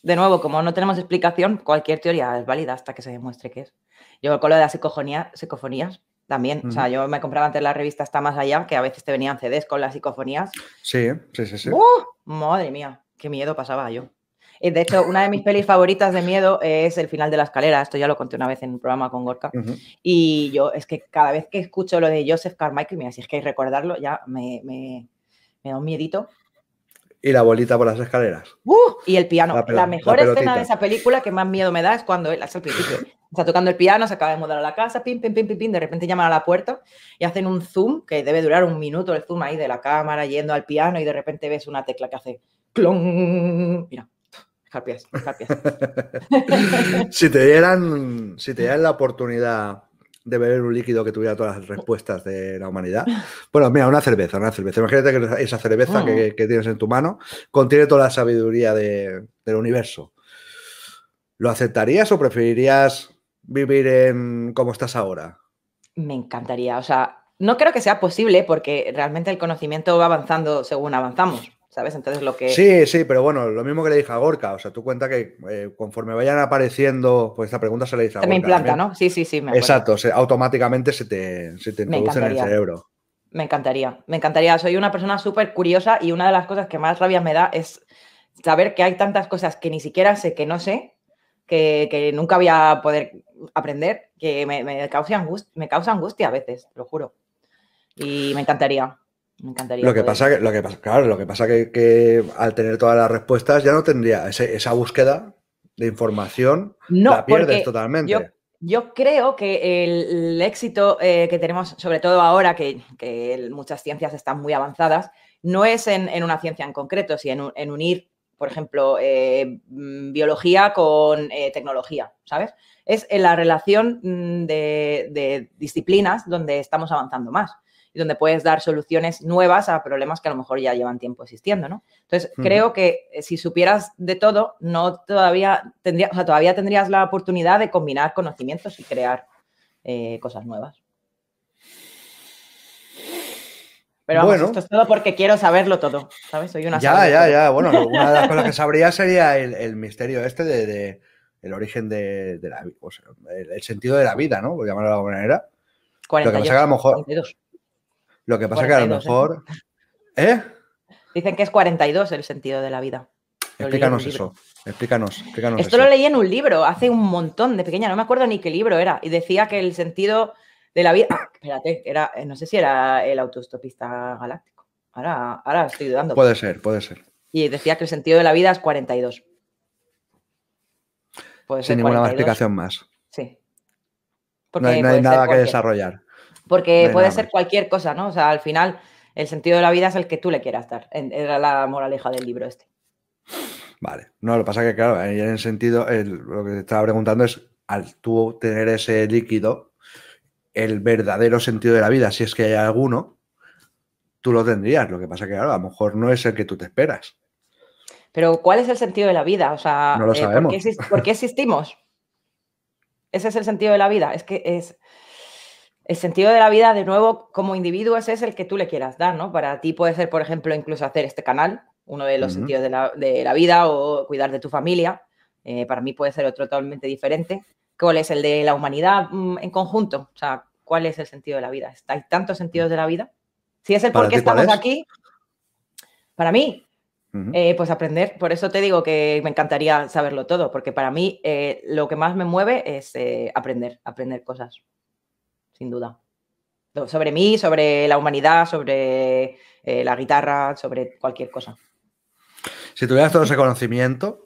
de nuevo, como no tenemos explicación, cualquier teoría es válida hasta que se demuestre que es. Yo con lo de las psicofonías también, o sea, yo me compraba antes la revista Está Más Allá, que a veces te venían CDs con las psicofonías. Sí, sí, sí. sí. ¡Oh! Madre mía, qué miedo pasaba yo. Eh, de hecho, una de mis pelis favoritas de miedo es El final de la escalera. Esto ya lo conté una vez en un programa con Gorka. Y yo, es que cada vez que escucho lo de Joseph Carmichael, mira, si es que hay recordarlo ya me, me, me da un miedito y la bolita por las escaleras. ¡Uh! y el piano. La, mejor escena de esa película que más miedo me da es cuando él el principio. [laughs] Está tocando el piano, se acaba de mudar a la casa, pim, pim, pim, pim, pim, de repente llaman a la puerta y hacen un zoom, que debe durar un minuto el zoom ahí de la cámara yendo al piano y de repente ves una tecla que hace clon. Mira, escarpias, escarpias. [laughs] si te dieran, si te dieran la oportunidad de beber un líquido que tuviera todas las oh. respuestas de la humanidad. Bueno, mira, una cerveza, una cerveza. Imagínate que esa cerveza que, oh. tienes en tu mano contiene toda la sabiduría del universo. ¿Lo aceptarías o preferirías vivir en como estás ahora? Me encantaría, o sea, no creo que sea posible porque realmente el conocimiento va avanzando según avanzamos. Entonces lo que... Sí, sí, pero bueno, lo mismo que le dije a Gorka, o sea, tú cuenta que eh, conforme vayan apareciendo, pues esta pregunta se le dice a Gorka. me implanta, ¿eh? ¿no? Sí, sí, sí. Exacto, automáticamente se te, se introduce en el cerebro. Me encantaría, me encantaría. Soy una persona súper curiosa y una de las cosas que más rabia me da es saber que hay tantas cosas que ni siquiera sé que no sé, que, nunca voy a poder aprender, que me, me, causa me causa angustia a veces, lo juro. Y me encantaría. Lo que pasa que, lo que pasa, que al tener todas las respuestas ya no tendría esa búsqueda de información, la pierdes totalmente. Yo... creo que el, éxito eh, que tenemos, sobre todo ahora que, muchas ciencias están muy avanzadas, no es en, una ciencia en concreto, sino en, unir, por ejemplo, eh, mm, biología con eh, tecnología, ¿sabes? Es en la relación mm, de, disciplinas donde estamos avanzando más donde puedes dar soluciones nuevas a problemas que a lo mejor ya llevan tiempo existiendo, ¿no? Entonces, creo que eh, si supieras de todo, no todavía tendrías, o sea, todavía tendrías la oportunidad de combinar conocimientos y crear eh, cosas nuevas. Pero vamos, bueno, esto es todo porque quiero saberlo todo, ¿sabes? Soy una Ya, ya, ya. Bueno, una de las [laughs] cosas que sabría sería el, misterio este de, el origen de, la o sea, el, sentido de la vida, ¿no? Por llamarlo de alguna manera. lo que pasa a lo mejor. Lo que pasa es que a lo ¿eh? mejor. ¿Eh? Dicen que es 42 el sentido de la vida. explícanos eso. Explícanos, Esto lo leí en un libro hace un montón de pequeña, no me acuerdo ni qué libro era. Y decía que el sentido de la vida. [coughs] espérate, era, eh, no sé si era el autostopista galáctico. Ahora, ahora estoy dudando. Puede ser, puede ser. Y decía que el sentido de la vida es 42. Puede Sin ninguna explicación más. Sí. Porque no hay nada que desarrollar. Porque puede ser cualquier cosa, ¿no? O sea, al final el sentido de la vida es el que tú le quieras dar. Era la moraleja del libro este. Vale. No, lo que pasa es que, claro, en el sentido, lo que te estaba preguntando es, al tú tener ese líquido, el verdadero sentido de la vida, si es que hay alguno, tú lo tendrías. Lo que pasa es que, claro, a lo mejor no es el que tú te esperas. Pero, ¿cuál es el sentido de la vida? O sea, eh, ¿por qué existimos? Ese es el sentido de la vida. Es que es el sentido de la vida, de nuevo, como individuos, es el que tú le quieras dar, ¿no? Para ti puede ser, por ejemplo, incluso hacer este canal, uno de los sentidos de la, vida, o cuidar de tu familia. Eh, para mí puede ser otro totalmente diferente. ¿Cuál es el de la humanidad mm, en conjunto? O sea, ¿cuál es el sentido de la vida? ¿Hay tantos sentidos de la vida? Si es el por qué estamos aquí, para mí, eh, pues aprender. Por eso te digo que me encantaría saberlo todo, porque para mí eh, lo que más me mueve es aprender, aprender cosas sin duda. Sobre mí, sobre la humanidad, sobre eh, la guitarra, sobre cualquier cosa. Si tuvieras todo ese conocimiento,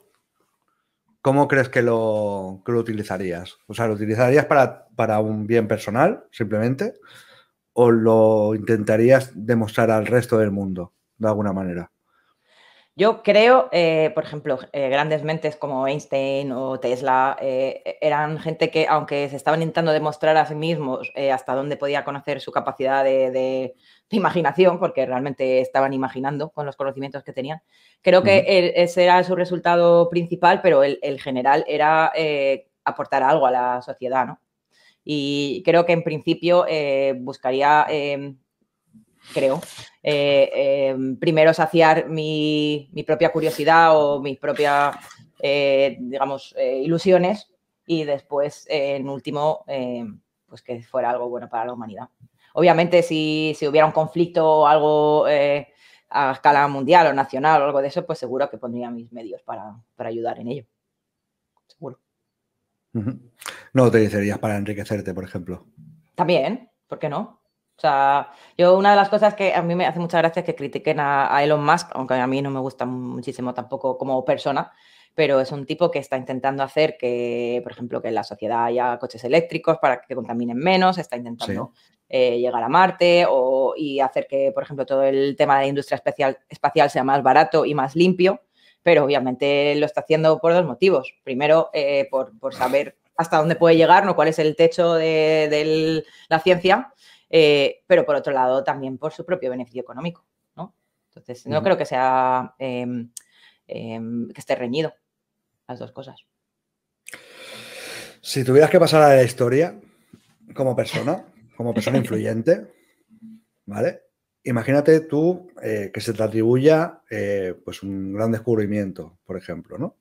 ¿cómo crees que lo, utilizarías? O sea, ¿lo utilizarías para, para un bien personal, simplemente? ¿O lo intentarías demostrar al resto del mundo, de alguna manera? Yo creo, eh, por ejemplo, eh, grandes mentes como Einstein o Tesla eh, e, eran gente que, aunque se estaban intentando demostrar a sí mismos hasta dónde podía conocer su capacidad de, imaginación, porque realmente estaban imaginando con los conocimientos que tenían, creo que ese era su resultado principal, pero el, el general era aportar algo a la sociedad, ¿no? Y creo que en principio buscaría em, creo. Eh, eh, primero saciar mi, propia curiosidad o mis propias, eh, digamos, ilusiones y después, en último, pues que fuera algo bueno para la humanidad. Obviamente, si, hubiera un conflicto o algo a escala mundial o nacional o algo de eso, pues seguro que pondría mis medios para, para ayudar en ello. Seguro. No utilizarías para enriquecerte, por ejemplo. También, ¿por qué no? O sea, yo una de las cosas que a mí me hace mucha gracia es que critiquen a, Elon Musk, aunque a mí no me gusta muchísimo tampoco como persona, pero es un tipo que está intentando hacer que, por ejemplo, que la sociedad haya coches eléctricos para que contaminen menos, está intentando eh, llegar a Marte o, y hacer que, por ejemplo, todo el tema de la industria espacial, espacial sea más barato y más limpio, pero obviamente lo está haciendo por dos motivos. Primero, eh, por, por, saber hasta dónde puede llegar, ¿no? cuál es el techo de, de la ciencia eh, pero por otro lado también por su propio beneficio económico, Entonces, no creo que sea em, em, que esté reñido las dos cosas. Si tuvieras que pasar a la historia como persona, como persona [laughs] influyente, ¿vale? Imagínate tú eh, que se te atribuya eh, pues un gran descubrimiento, por ejemplo, ¿no?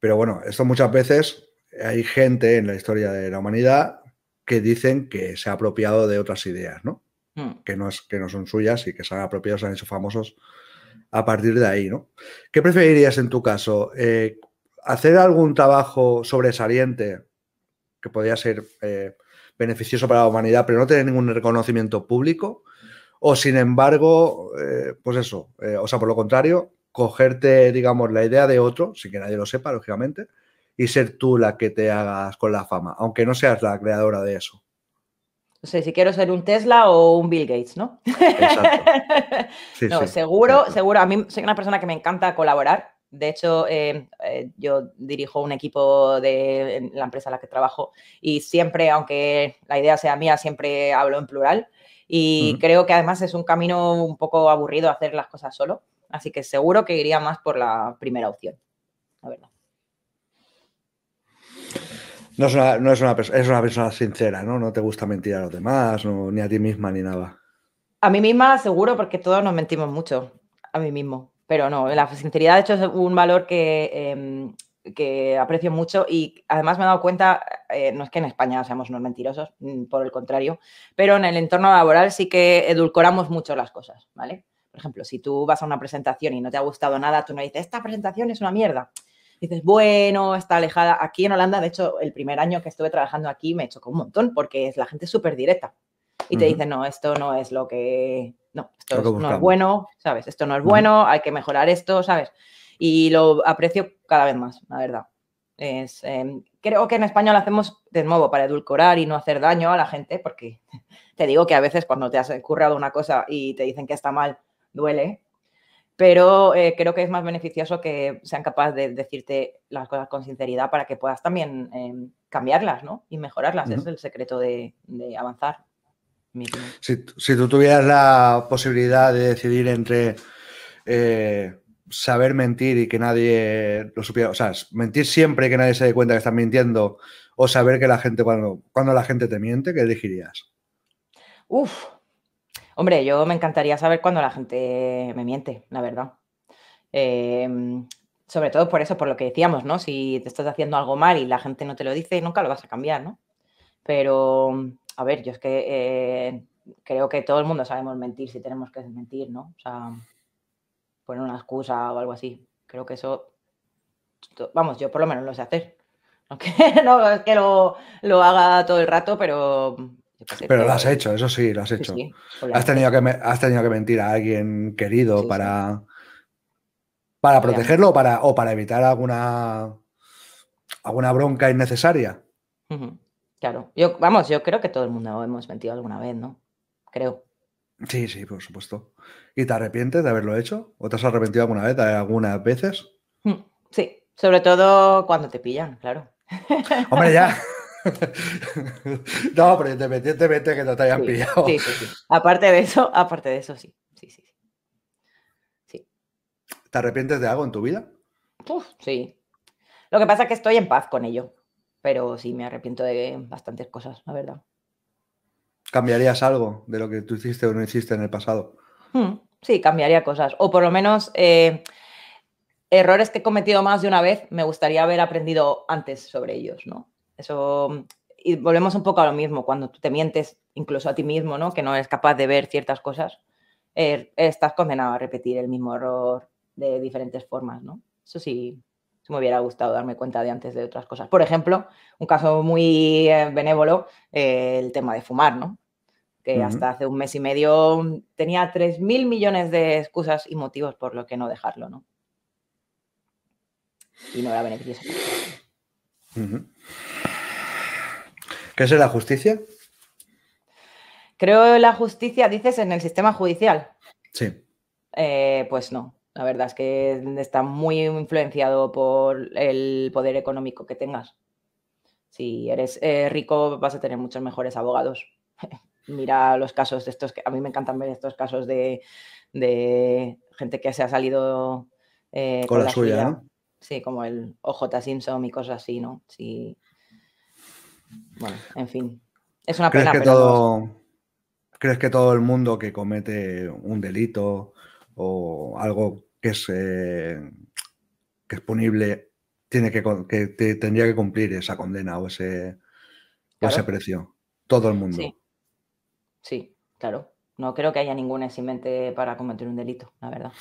Pero bueno, esto muchas veces hay gente en la historia de la humanidad que dicen que se ha apropiado de otras ideas, ¿no? Hmm. Que, no es, que no son suyas y que se han apropiado, se han hecho famosos a partir de ahí, ¿no? ¿Qué preferirías en tu caso? Eh, ¿Hacer algún trabajo sobresaliente que podría ser eh, beneficioso para la humanidad, pero no tener ningún reconocimiento público? O sin embargo, eh, pues eso, o sea, por lo contrario, cogerte, digamos, la idea de otro, sin que nadie lo sepa, lógicamente, y ser tú la que te hagas con la fama, aunque no seas la creadora de eso. No sé si quiero ser un Tesla o un Bill Gates, ¿no? Exacto. [laughs] seguro, seguro. A mí soy una persona que me encanta colaborar. De hecho, eh, eh, yo dirijo un equipo de la empresa en la que trabajo y siempre, aunque la idea sea mía, siempre hablo en plural. Y creo que además es un camino un poco aburrido hacer las cosas solo. Así que seguro que iría más por la primera opción, la verdad. No es una, no es una, es una persona sincera, ¿no? No te gusta mentir a los demás, ni a ti misma, ni nada. A mí misma, seguro, porque todos nos mentimos mucho, a mí mismo. Pero no, la sinceridad, de hecho, es un valor que, em, que aprecio mucho y además me he dado cuenta, eh, no es que en España seamos unos mentirosos, mm, por el contrario, pero en el entorno laboral sí que edulcoramos mucho las cosas, ¿vale? Por ejemplo, si tú vas a una presentación y no te ha gustado nada, tú no dices, esta presentación es una mierda dices, bueno, está alejada. Aquí en Holanda, de hecho, el primer año que estuve trabajando aquí me chocó un montón porque es la gente súper directa y te dicen, no, esto no es lo que, no, esto no es bueno, ¿sabes? Esto no es bueno, hay que mejorar esto, ¿sabes? Y lo aprecio cada vez más, la verdad. Es, em, creo que en español hacemos de nuevo para edulcorar y no hacer daño a la gente, porque [laughs] te digo que a veces cuando te has currado una cosa y te dicen que está mal, duele, pero eh, creo que es más beneficioso que sean capaces de decirte las cosas con sinceridad para que puedas también em, cambiarlas y mejorarlas. Es el secreto de, avanzar. Si, tú tuvieras la posibilidad de decidir entre eh, saber mentir y que nadie lo supiera, o sea, mentir siempre y que nadie se dé cuenta que estás mintiendo, o saber que la gente, cuando, cuando la gente te miente, ¿qué elegirías? Uf, Hombre, yo me encantaría saber cuando la gente me miente, la verdad. Em, sobre todo por eso, por lo que decíamos, ¿no? Si te estás haciendo algo mal y la gente no te lo dice, nunca lo vas a cambiar, ¿no? Pero, a ver, yo es que eh, creo que todo el mundo sabemos mentir si tenemos que mentir, ¿no? O sea, poner una excusa o algo así. Creo que eso, vamos, yo por lo menos lo sé hacer. Aunque [laughs] no es que lo haga todo el rato, pero pero lo has hecho, eso sí, lo has hecho. has, tenido que, has tenido que mentir a alguien querido para, para protegerlo o para, o para evitar alguna, alguna bronca innecesaria. Claro. Yo, vamos, yo creo que todo el mundo hemos mentido alguna vez, ¿no? Creo. Sí, sí, por supuesto. ¿Y te arrepientes de haberlo hecho? ¿O te has arrepentido alguna vez, eh, algunas veces? Mm, sí, sobre todo cuando te pillan, claro. Hombre, ya. [laughs] [laughs] no, pero independientemente que no te hayan pillado. aparte de eso, aparte de eso, sí. Sí, ¿Te arrepientes de algo en tu vida? sí. Lo que pasa es que estoy en paz con ello. Pero sí, me arrepiento de bastantes cosas, la verdad. ¿Cambiarías algo de lo que tú hiciste o no hiciste en el pasado? Hmm, sí, cambiaría cosas. O por lo menos. Eh, errores que he cometido más de una vez, me gustaría haber aprendido antes sobre ellos, ¿no? Eso, mm, y volvemos un poco a lo mismo, cuando tú te mientes incluso a ti mismo, ¿no? Que no eres capaz de ver ciertas cosas, er, estás condenado a repetir el mismo error de diferentes formas, ¿no? Eso sí, me hubiera gustado darme cuenta de antes de otras cosas. Por ejemplo, un caso muy eh, benévolo, eh, el tema de fumar, ¿no? que hasta hace un mes y medio mm, tenía 3.000 millones de excusas y motivos por lo que no dejarlo, ¿no? Y no era beneficioso. ¿Qué es la justicia? Creo la justicia, dices, en el sistema judicial. Sí. Eh, pues no, la verdad es que está muy influenciado por el poder económico que tengas. Si eres eh, rico, vas a tener muchos mejores abogados. [laughs] Mira los casos de estos, que a mí me encantan ver estos casos de, gente que se ha salido eh, con, la, suya. suya. ¿no? Sí, como el OJ Simpson y cosas así, ¿no? Sí bueno, en fin. Es una pena. ¿Crees que, todo, ¿Crees que todo el mundo que comete un delito o algo que es, es punible tiene que, tendría que cumplir esa condena o ese, ese precio? Todo el mundo. Sí. sí, claro. No creo que haya ningún eximente para cometer un delito, la verdad.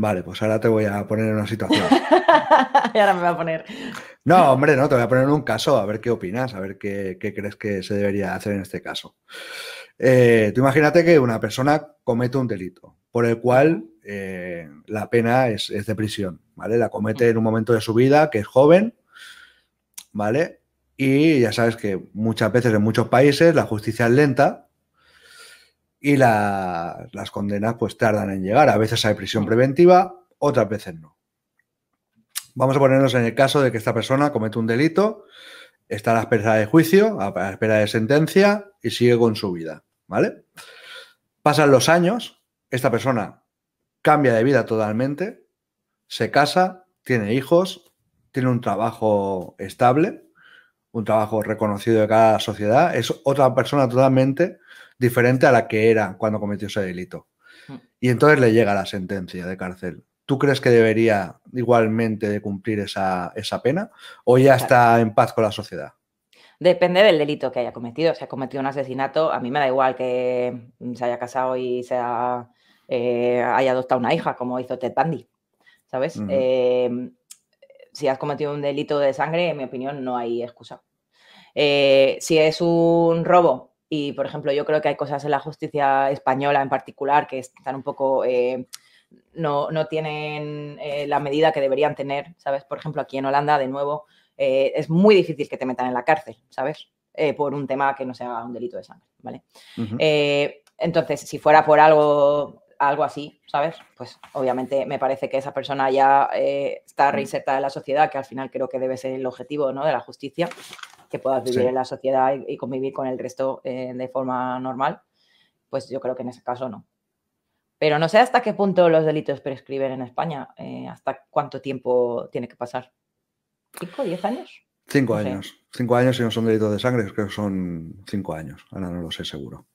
Vale, pues ahora te voy a poner en una situación. [laughs] y ahora me va a poner. No, hombre, no, te voy a poner un caso, a ver qué opinas, a ver qué, crees que se debería hacer en este caso. Eh, tú imagínate que una persona comete un delito por el cual eh, la pena es, es, de prisión, ¿vale? La comete en un momento de su vida, que es joven, ¿vale? Y ya sabes que muchas veces en muchos países la justicia es lenta y las condenas pues tardan en llegar. A veces hay prisión preventiva, otras veces no. Vamos a ponernos en el caso de que esta persona comete un delito, está a la espera de juicio, a la espera de sentencia y sigue con su vida, ¿vale? Pasan los años, esta persona cambia de vida totalmente, se casa, tiene hijos, tiene un trabajo estable, un trabajo reconocido de cada sociedad, es otra persona totalmente diferente a la que era cuando cometió ese delito. Mm. Y entonces le llega la sentencia de cárcel. ¿Tú crees que debería igualmente cumplir esa, pena o ya está en paz con la sociedad? Depende del delito que haya cometido. Si ha cometido un asesinato, a mí me da igual que mm, se haya casado y se eh, haya adoptado una hija, como hizo Ted Bundy, ¿sabes? Em, si has cometido un delito de sangre, en mi opinión, no hay excusa. Eh, si es un robo y, por ejemplo, yo creo que hay cosas en la justicia española en particular que están un poco... Eh, no, tienen eh, la medida que deberían tener, ¿sabes? Por ejemplo, aquí en Holanda, de nuevo, eh, es muy difícil que te metan en la cárcel, ¿sabes? por un tema que no sea un delito de sangre, ¿vale? entonces, si fuera por algo, algo así, ¿sabes? Pues obviamente me parece que esa persona ya está mm. reinserta en la sociedad, que al final creo que debe ser el objetivo, De la justicia que puedas vivir en la sociedad y, convivir con el resto eh, de forma normal, pues yo creo que en ese caso no. Pero no sé hasta qué punto los delitos prescriben en España, eh, hasta cuánto tiempo tiene que pasar. ¿Cinco, diez años? Cinco años. Cinco años si no son delitos de sangre, creo que son cinco años. Ahora no lo sé seguro.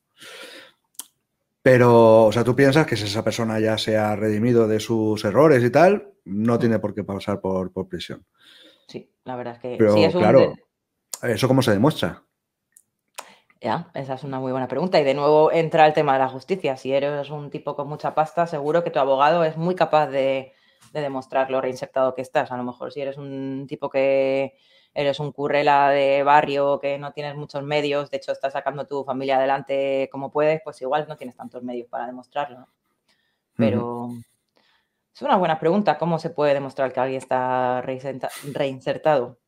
Pero, o sea, tú piensas que si esa persona ya se ha redimido de sus errores y tal, no tiene por qué pasar por, por prisión. Sí, la verdad es que es un, ¿Eso cómo se demuestra? Ya, esa es una muy buena pregunta. Y de nuevo entra el tema de la justicia. Si eres un tipo con mucha pasta, seguro que tu abogado es muy capaz de, demostrar lo reinsertado que estás. A lo mejor si eres un tipo que eres un currela de barrio, que no tienes muchos medios, de hecho estás sacando tu familia adelante como puedes, pues igual no tienes tantos medios para demostrarlo. Pero es una buena pregunta, ¿cómo se puede demostrar que alguien está reinsertado?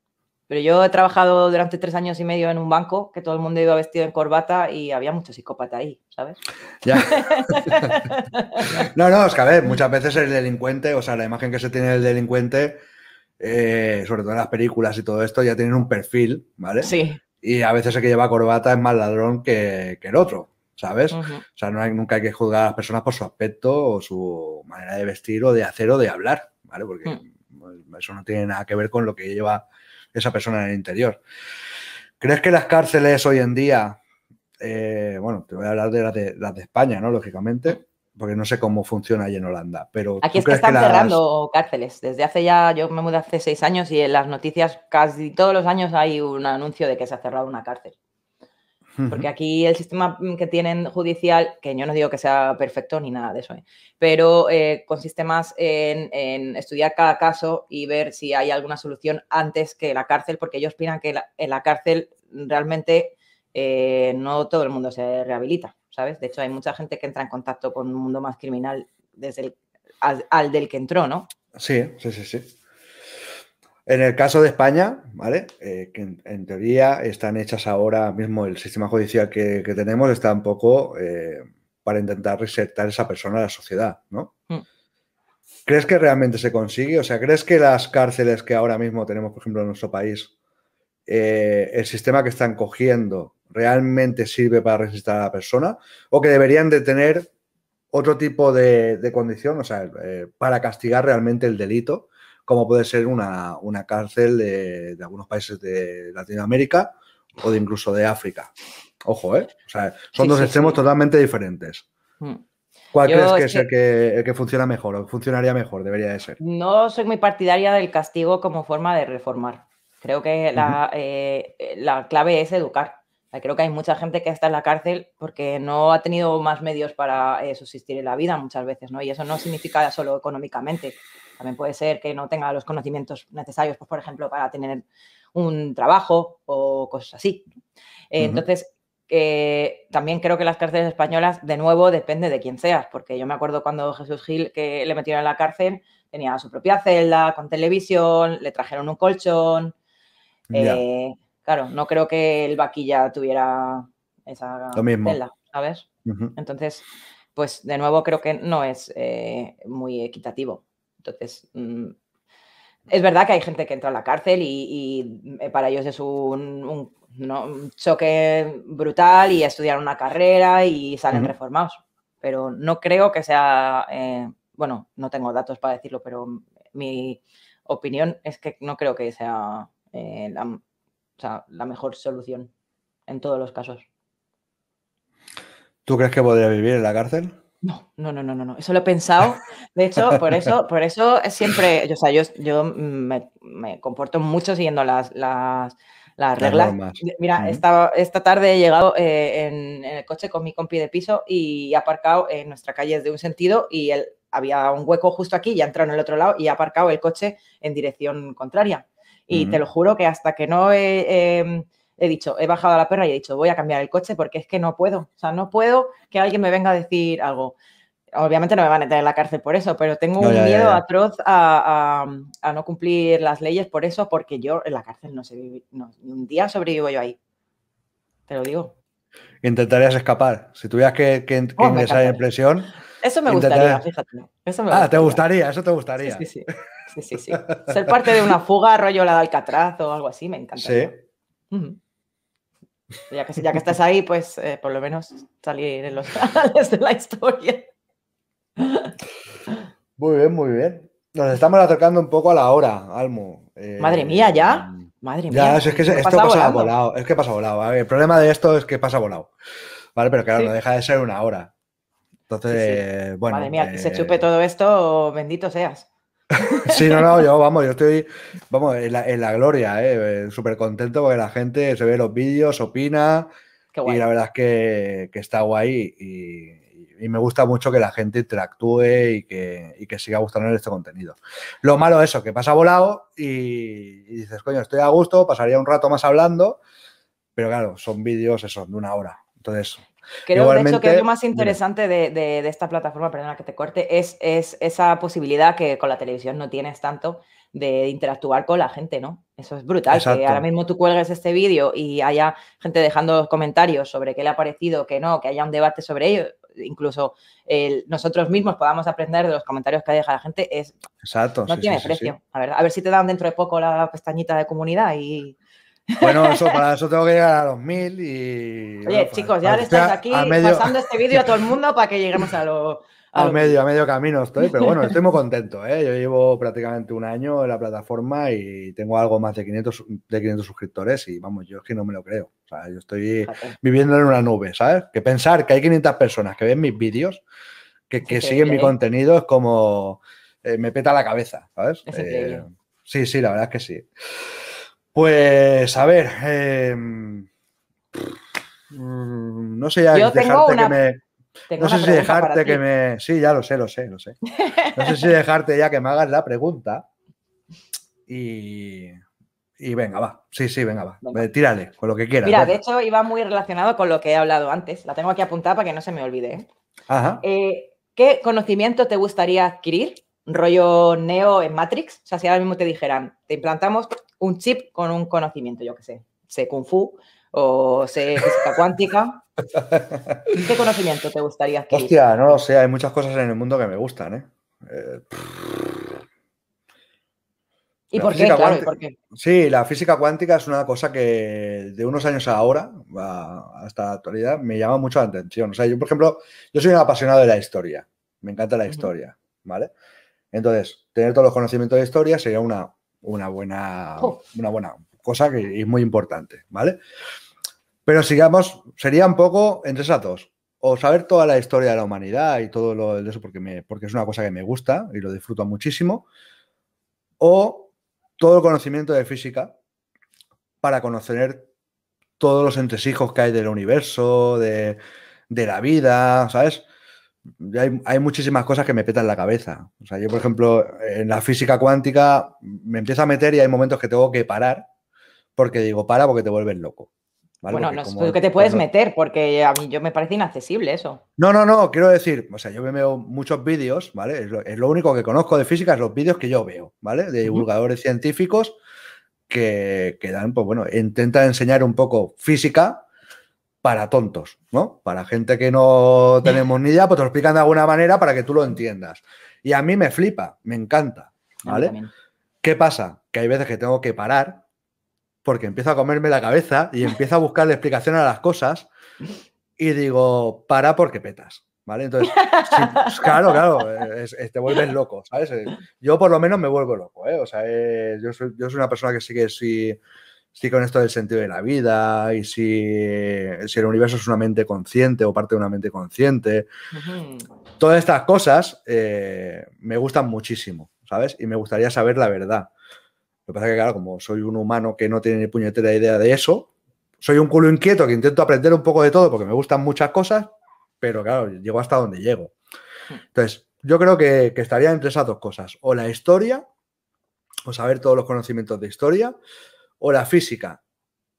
Pero yo he trabajado durante tres años y medio en un banco que todo el mundo iba vestido en corbata y había mucho psicópata ahí, ¿sabes? Ya. [laughs] no, no, es que a ver, muchas veces el delincuente, o sea, la imagen que se tiene del delincuente, eh, sobre todo en las películas y todo esto, ya tienen un perfil, ¿vale? Sí. Y a veces el que lleva corbata es más ladrón que, el otro, ¿sabes? O sea, nunca hay que juzgar a las personas por su aspecto o su manera de vestir o de hacer o de hablar, ¿vale? Porque hmm. eso no tiene nada que ver con lo que lleva esa persona en el interior. ¿Crees que las cárceles hoy en día, eh, bueno, te voy a hablar de las, de España, ¿no? Lógicamente, porque no sé cómo funciona ahí en Holanda, pero... Aquí es que están cerrando cárceles. Desde hace ya, yo me mudé hace seis años y en las noticias casi todos los años hay un anuncio de que se ha cerrado una cárcel. Porque aquí el sistema que tienen judicial, que yo no digo que sea perfecto ni nada de eso, ¿eh? pero eh, consiste más en, estudiar cada caso y ver si hay alguna solución antes que la cárcel, porque ellos opinan que en la cárcel realmente eh, no todo el mundo se rehabilita, ¿sabes? De hecho, hay mucha gente que entra en contacto con un mundo más criminal desde al, al del que entró, ¿no? Sí, sí, sí, sí. En el caso de España, ¿vale? Eh, que en, teoría están hechas ahora mismo, el sistema judicial que, tenemos está un poco eh, para intentar resetar esa persona a la sociedad, ¿no? Mm. ¿Crees que realmente se consigue? O sea, ¿crees que las cárceles que ahora mismo tenemos, por ejemplo, en nuestro país, eh, el sistema que están cogiendo realmente sirve para resetar a la persona? ¿O que deberían de tener otro tipo de, de condición, o sea, para castigar realmente el delito? como puede ser una, cárcel de, algunos países de Latinoamérica o de incluso de África. Ojo, ¿eh? O sea, son dos extremos totalmente diferentes. Mm. ¿Cuál crees que es, El que funciona mejor o funcionaría mejor? Debería de ser. No soy muy partidaria del castigo como forma de reformar. Creo que la, eh, clave es educar. creo que hay mucha gente que está en la cárcel porque no ha tenido más medios para eh, subsistir en la vida muchas veces, ¿no? Y eso no significa solo económicamente, también puede ser que no tenga los conocimientos necesarios, pues, por ejemplo, para tener un trabajo o cosas así. Entonces, eh, también creo que las cárceles españolas, de nuevo, depende de quién seas, porque yo me acuerdo cuando Jesús Gil, que le metieron en la cárcel, tenía su propia celda, con televisión, le trajeron un colchón. Eh, claro, no creo que el vaquilla tuviera esa celda, ¿sabes? Entonces, pues de nuevo creo que no es eh, muy equitativo. Entonces, mm, es verdad que hay gente que entra a la cárcel y, eh, para ellos es un, choque brutal y estudiar una carrera y salen reformados. Pero no creo que sea, eh, bueno, no tengo datos para decirlo, pero mi opinión es que no creo que sea, eh, sea la mejor solución en todos los casos. ¿Tú crees que podría vivir en la cárcel? No, no, no, no, no, eso lo he pensado. De hecho, por eso, por eso siempre, yo, o sea, yo, me, comporto mucho siguiendo las, las, reglas. Mira, esta, tarde he llegado eh, en, el coche con mi compi de piso y he aparcado en nuestra calle de un sentido y él, había un hueco justo aquí y ha entrado en el otro lado y ha aparcado el coche en dirección contraria. Y te lo juro que hasta que no he... Em, he dicho, he bajado a la perra y he dicho, voy a cambiar el coche porque es que no puedo. O sea, no puedo que alguien me venga a decir algo. Obviamente no me van a meter en la cárcel por eso, pero tengo un miedo atroz a, no cumplir las leyes por eso, porque yo en la cárcel no sé ni un día sobrevivo yo ahí. Te lo digo. Intentarías escapar. Si tuvieras que, que, que oh, presión. Eso me gustaría, fíjate. ah, te gustaría, eso te gustaría. Sí sí sí. Ser parte de una fuga, rollo la de Alcatraz o algo así, me [laughs] encantaría. Sí. Ya que, estás ahí, pues eh, por lo menos salir en los canales de la historia. Muy bien, muy bien. Nos estamos acercando un poco a la hora, Almo. Eh, Madre mía, ya. Madre mía. Ya, es que esto pasa, volado. Es que pasa volado. el problema de esto es que pasa volado. Vale, pero claro, no deja de ser una hora. Entonces, bueno. Madre mía, que se eh, chupe todo esto, bendito seas. [laughs] sí, no, no, yo vamos, yo estoy vamos, en, la, gloria, eh, eh, súper contento porque la gente se ve los vídeos, opina y la verdad es que, que está guay y, y, me gusta mucho que la gente interactúe y que, siga gustando este contenido. Lo malo es eso, que pasa volado y, dices, coño, estoy a gusto, pasaría un rato más hablando, pero claro, son vídeos eso de una hora. Entonces, Creo, que lo más interesante de, esta plataforma, perdona que te corte, es, es esa posibilidad que con la televisión no tienes tanto de interactuar con la gente, ¿no? Eso es brutal, que ahora mismo tú cuelgues este vídeo y haya gente dejando comentarios sobre qué le ha parecido, qué no, que haya un debate sobre ello, incluso nosotros mismos podamos aprender de los comentarios que deja la gente, es Exacto, no tiene precio. a, a ver si te dan dentro de poco la pestañita de comunidad y bueno, eso, para eso tengo que llegar a los mil y. Oye, pues, chicos, ya le este estás aquí pasando este vídeo a todo el mundo para que lleguemos a lo A, medio, a medio camino estoy, pero bueno, estoy muy [laughs] contento. ¿eh? Yo llevo prácticamente un año en la plataforma y tengo algo más de 500, de 500 suscriptores y vamos, yo es que no me lo creo. O sea, yo estoy viviendo en una nube, ¿sabes? Que pensar que hay 500 personas que ven mis vídeos, que, siguen mi eh. contenido, es como... Eh, me peta la cabeza, ¿sabes? Eh, sí, sí, la verdad es que sí. Pues a ver, em, mm, no sé dejarte que me. No sé si dejarte que me. Sí, ya lo sé, lo sé, lo sé. [laughs] No sé si dejarte ya que me hagas la pregunta. Y. venga, va. Sí, sí, venga, va. Eh, tírale, con lo que quieras. Mira, de hecho, iba muy relacionado con lo que he hablado antes. La tengo aquí apuntada para que no se me olvide. ¿eh? Eh, ¿Qué conocimiento te gustaría adquirir rollo neo en Matrix. O sea, si ahora mismo te dijeran, te implantamos un chip con un conocimiento, yo qué sé, sé kung fu o sé [laughs] física cuántica. ¿Qué conocimiento te gustaría Hostia, no lo sé, hay muchas cosas en el mundo que me gustan, ¿eh? eh y por, qué, claro, Sí, la física cuántica es una cosa que de unos años a ahora, hasta la actualidad, me llama mucho la atención. O sea, yo, por ejemplo, yo soy un apasionado de la historia. Me encanta la historia, ¿vale? Entonces, tener todos los conocimientos de historia sería una, una, buena, oh. una buena cosa que es muy importante, ¿vale? Pero sigamos, sería un poco entre esas dos. O saber toda la historia de la humanidad y todo lo de eso, porque, me, porque es una cosa que me gusta y lo disfruto muchísimo. O todo el conocimiento de física para conocer todos los entresijos que hay del universo, de, de la vida, ¿sabes? hay, muchísimas cosas que me petan la cabeza. O sea, yo, por ejemplo, en la física cuántica me empiezo a meter y hay momentos que tengo que parar porque digo, para porque te vuelves loco. Bueno, no sé que te puedes meter porque a mí yo me parece inaccesible eso. No, no, no, quiero decir, o sea, yo veo muchos vídeos, ¿vale? Es lo, único que conozco de física, es los vídeos que yo veo, ¿vale? De divulgadores científicos que, que, dan, pues bueno, intentan enseñar un poco física para tontos, ¿no? Para gente que no tenemos ni idea, pues te lo explican de alguna manera para que tú lo entiendas. Y a mí me flipa, me encanta, ¿vale? ¿Qué pasa? Que hay veces que tengo que parar porque empiezo a comerme la cabeza y empiezo a buscar la explicación a las cosas y digo, para porque petas. ¿Vale? Entonces, pues claro, claro, te vuelves loco, ¿sabes? Eh, yo por lo menos me vuelvo loco, ¿eh? O sea, eh, yo, soy, yo soy una persona que sí que sí sí con esto del sentido de la vida y si, el universo es una mente consciente o parte de una mente consciente. Todas estas cosas eh, me gustan muchísimo, ¿sabes? Y me gustaría saber la verdad. Lo que pasa es que, claro, como soy un humano que no tiene ni puñetera idea de eso, soy un culo inquieto que intento aprender un poco de todo porque me gustan muchas cosas, pero claro, llego hasta donde llego. Hmm. Entonces, yo creo que, que estaría entre esas dos cosas, o la historia, o saber todos los conocimientos de historia, o la física.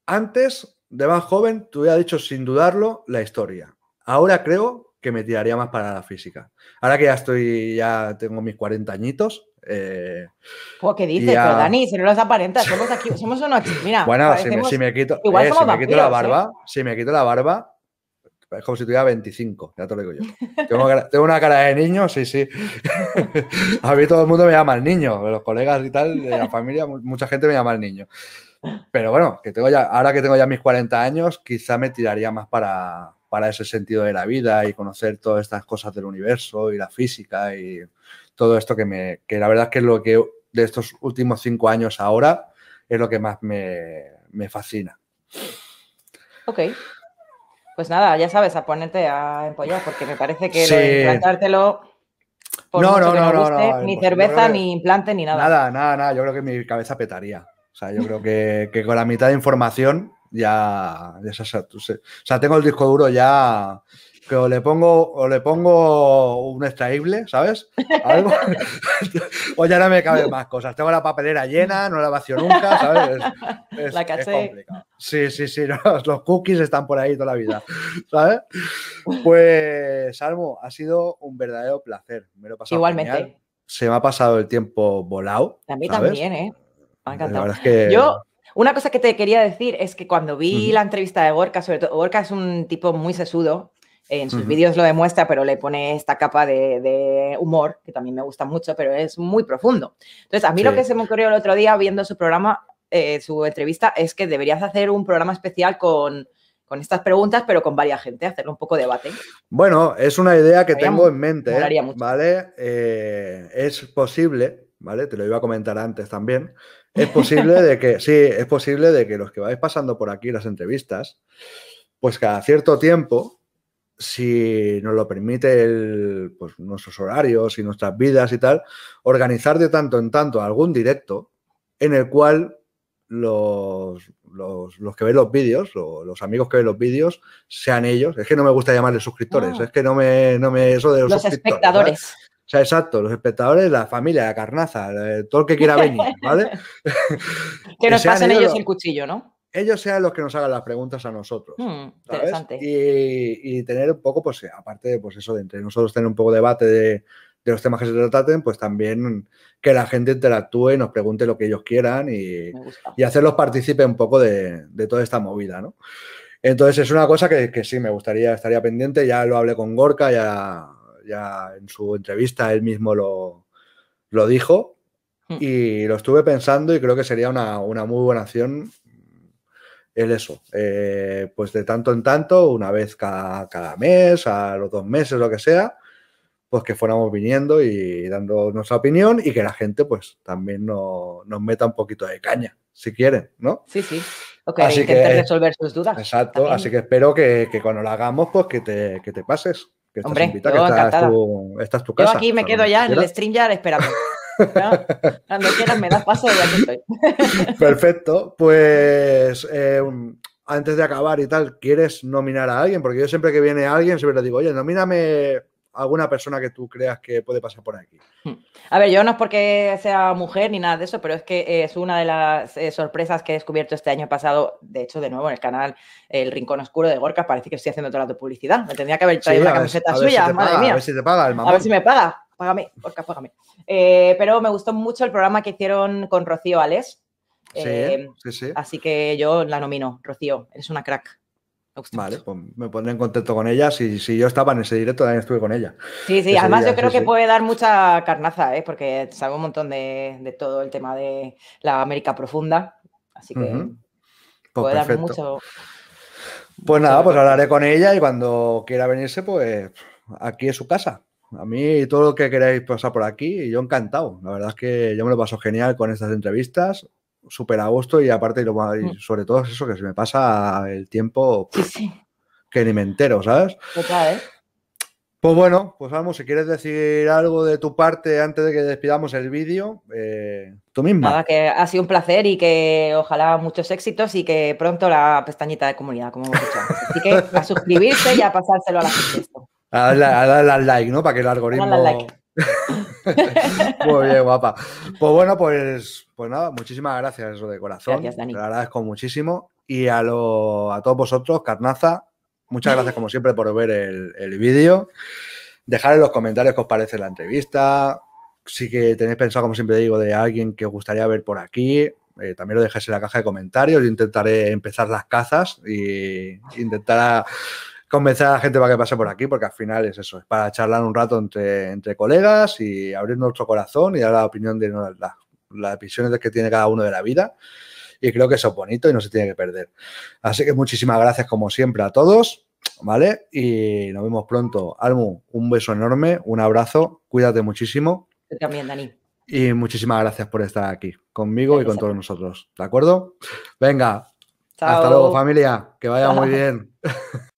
Antes, de más joven, te hubiera dicho sin dudarlo la historia. Ahora creo que me tiraría más para la física. Ahora que ya estoy, ya tengo mis 40 añitos. Eh, ¿Qué dices? Pero Dani, si no los aparentas, somos aquí, somos unos. bueno, si, me, eh, quito, la ¿eh? barba, si me quito la barba, es como si tuviera 25, ya te lo digo yo. Tengo, tengo una cara de niño, sí, sí. [laughs] a mí todo el mundo me llama el niño, los colegas y tal, de la familia, mucha gente me llama el niño. Pero bueno, que tengo ya, ahora que tengo ya mis 40 años, quizá me tiraría más para, ese sentido de la vida y conocer todas estas cosas del universo y la física y todo esto que me, que la verdad es que es lo que de estos últimos cinco años ahora es lo que más me, fascina. Ok. Pues nada, ya sabes, a ponerte a empollar, porque me parece que implantártelo no, no, no, no, no, ni cerveza, ni implante, ni nada. Nada, nada, nada. Yo creo que mi cabeza petaría. O sea, yo creo que, con la mitad de información ya, O sea, tengo el disco duro ya que o le pongo, o le pongo un extraíble, ¿sabes? [laughs] o ya no me caben más cosas. Tengo la papelera llena, no la vacío nunca, ¿sabes? [laughs] la caché. Sí, sí, sí. [laughs] los cookies están por ahí toda la vida, ¿sabes? Pues, Salmo, ha sido un verdadero placer. Me lo he pasado Igualmente. Se me ha pasado el tiempo volado. A mí también, ¿eh? Me Yo, una cosa que te quería decir es que cuando vi la entrevista de Gorka, sobre todo, Gorka es un tipo muy sesudo, en sus vídeos lo demuestra, pero le pone esta capa de, humor, que también me gusta mucho, pero es muy profundo. Entonces, a mí lo que se me ocurrió el otro día viendo su programa, eh, su entrevista, es que deberías hacer un programa especial con, estas preguntas, pero con varias gente, hacer un poco de debate. Bueno, es una idea que tengo en mente, ¿vale? Eh, es posible, ¿vale? Te lo iba a comentar antes también. [laughs] Es posible de que, sí, es posible de que los que vais pasando por aquí las entrevistas, pues cada cierto tiempo, si nos lo permite el, pues, nuestros horarios y nuestras vidas y tal, organizar de tanto en tanto algún directo en el cual los, los, que ven los vídeos, los, los, amigos que ven los vídeos, sean ellos. Es que no me gusta llamarles suscriptores, ah. es que no me, no me eso de los, espectadores. O sea, exacto, los espectadores, la familia, la carnaza, todo el que quiera venir, ¿vale? [laughs] que nos [laughs] pasen ellos el cuchillo, ¿no? Ellos sean los que nos hagan las preguntas a nosotros. Hmm, interesante. Y, tener un poco, pues, aparte, pues eso, de entre nosotros tener un poco de debate de, los temas que se traten, pues también que la gente interactúe y nos pregunte lo que ellos quieran y, hacerlos partícipe un poco de, toda esta movida, ¿no? Entonces es una cosa que, que sí me gustaría, estaría pendiente, ya lo hablé con Gorka, ya ya en su entrevista él mismo lo, lo dijo. Hmm. Y lo estuve pensando y creo que sería una, muy buena acción el eso, eh, pues de tanto en tanto, una vez cada, mes, a los dos meses, lo que sea, pues que fuéramos viniendo y dando nuestra opinión y que la gente pues también no, nos meta un poquito de caña, si quieren, ¿no? Sí, sí. así que, resolver sus dudas. Exacto, así que espero que, cuando lo hagamos, pues que que te pases estás Hombre, esta, tu, casa. Yo aquí me quedo ya en el stream ya espérame. Cuando quieras me das paso y aquí estoy. [laughs] Perfecto. Pues eh, antes de acabar y tal, ¿quieres nominar a alguien? Porque yo siempre que viene alguien siempre le digo, oye, nomíname alguna persona que tú creas que puede pasar por aquí. Hmm. A ver, yo no es porque sea mujer ni nada de eso, pero es que es una de las eh, sorpresas que he descubierto este año pasado, de hecho, de nuevo en el canal El Rincón Oscuro de Gorka, parece que estoy haciendo toda la publicidad, me tendría que haber traído una camiseta suya, madre mía. A ver si te paga el mamón. A ver si me paga, págame, Gorka, págame. Eh, pero me gustó mucho el programa que hicieron con Rocío Alés. Eh, sí, sí. Así que yo la nomino, Rocío, eres una crack. Vale, pues me pondré en contacto con ella. Si, si yo estaba en ese directo, también estuve con ella. Sí, sí, además yo creo que puede dar mucha carnaza, ¿eh? porque sabe un montón de, todo el tema de la América profunda. Así que pues puede dar mucho. Pues nada, pues hablaré con ella y cuando quiera venirse, pues aquí es su casa. A mí todo lo que queráis pasar por aquí, yo encantado. La verdad es que yo me lo paso genial con estas entrevistas súper a y aparte, y, mm. sobre todo es eso, que se me pasa el tiempo que ni me entero, ¿sabes? Pues bueno, pues vamos, si quieres decir algo de tu parte antes de que despidamos el vídeo, eh, tú misma. Nada, que ha sido un placer y que ojalá muchos éxitos y que pronto la pestañita de comunidad, como hemos dicho Así que a suscribirse y a pasárselo a la gente. A darle, al like, ¿no? Para que el algoritmo... [laughs] Muy bien, guapa. Pues bueno, pues, pues nada, muchísimas gracias de corazón. Te lo agradezco muchísimo. Y a, todos vosotros, Carnaza, muchas gracias como siempre por ver el, vídeo. Dejar en los comentarios qué os parece la entrevista. Si que tenéis pensado, como siempre digo, de alguien que os gustaría ver por aquí, eh, también lo dejéis en la caja de comentarios. Yo intentaré empezar las cazas e intentar convencer a la gente para que pase por aquí, porque al final es eso, es para charlar un rato entre, entre colegas y abrir nuestro corazón y dar la opinión de las, visiones que tiene cada uno de la vida. Y creo que eso es bonito y no se tiene que perder. Así que muchísimas gracias como siempre a todos. ¿vale? Y nos vemos pronto. Almu, un beso enorme, un abrazo, cuídate muchísimo. Yo también, Dani. Y muchísimas gracias por estar aquí conmigo y con todos nosotros, ¿de acuerdo? Venga, hasta luego familia, que vaya muy bien. [laughs]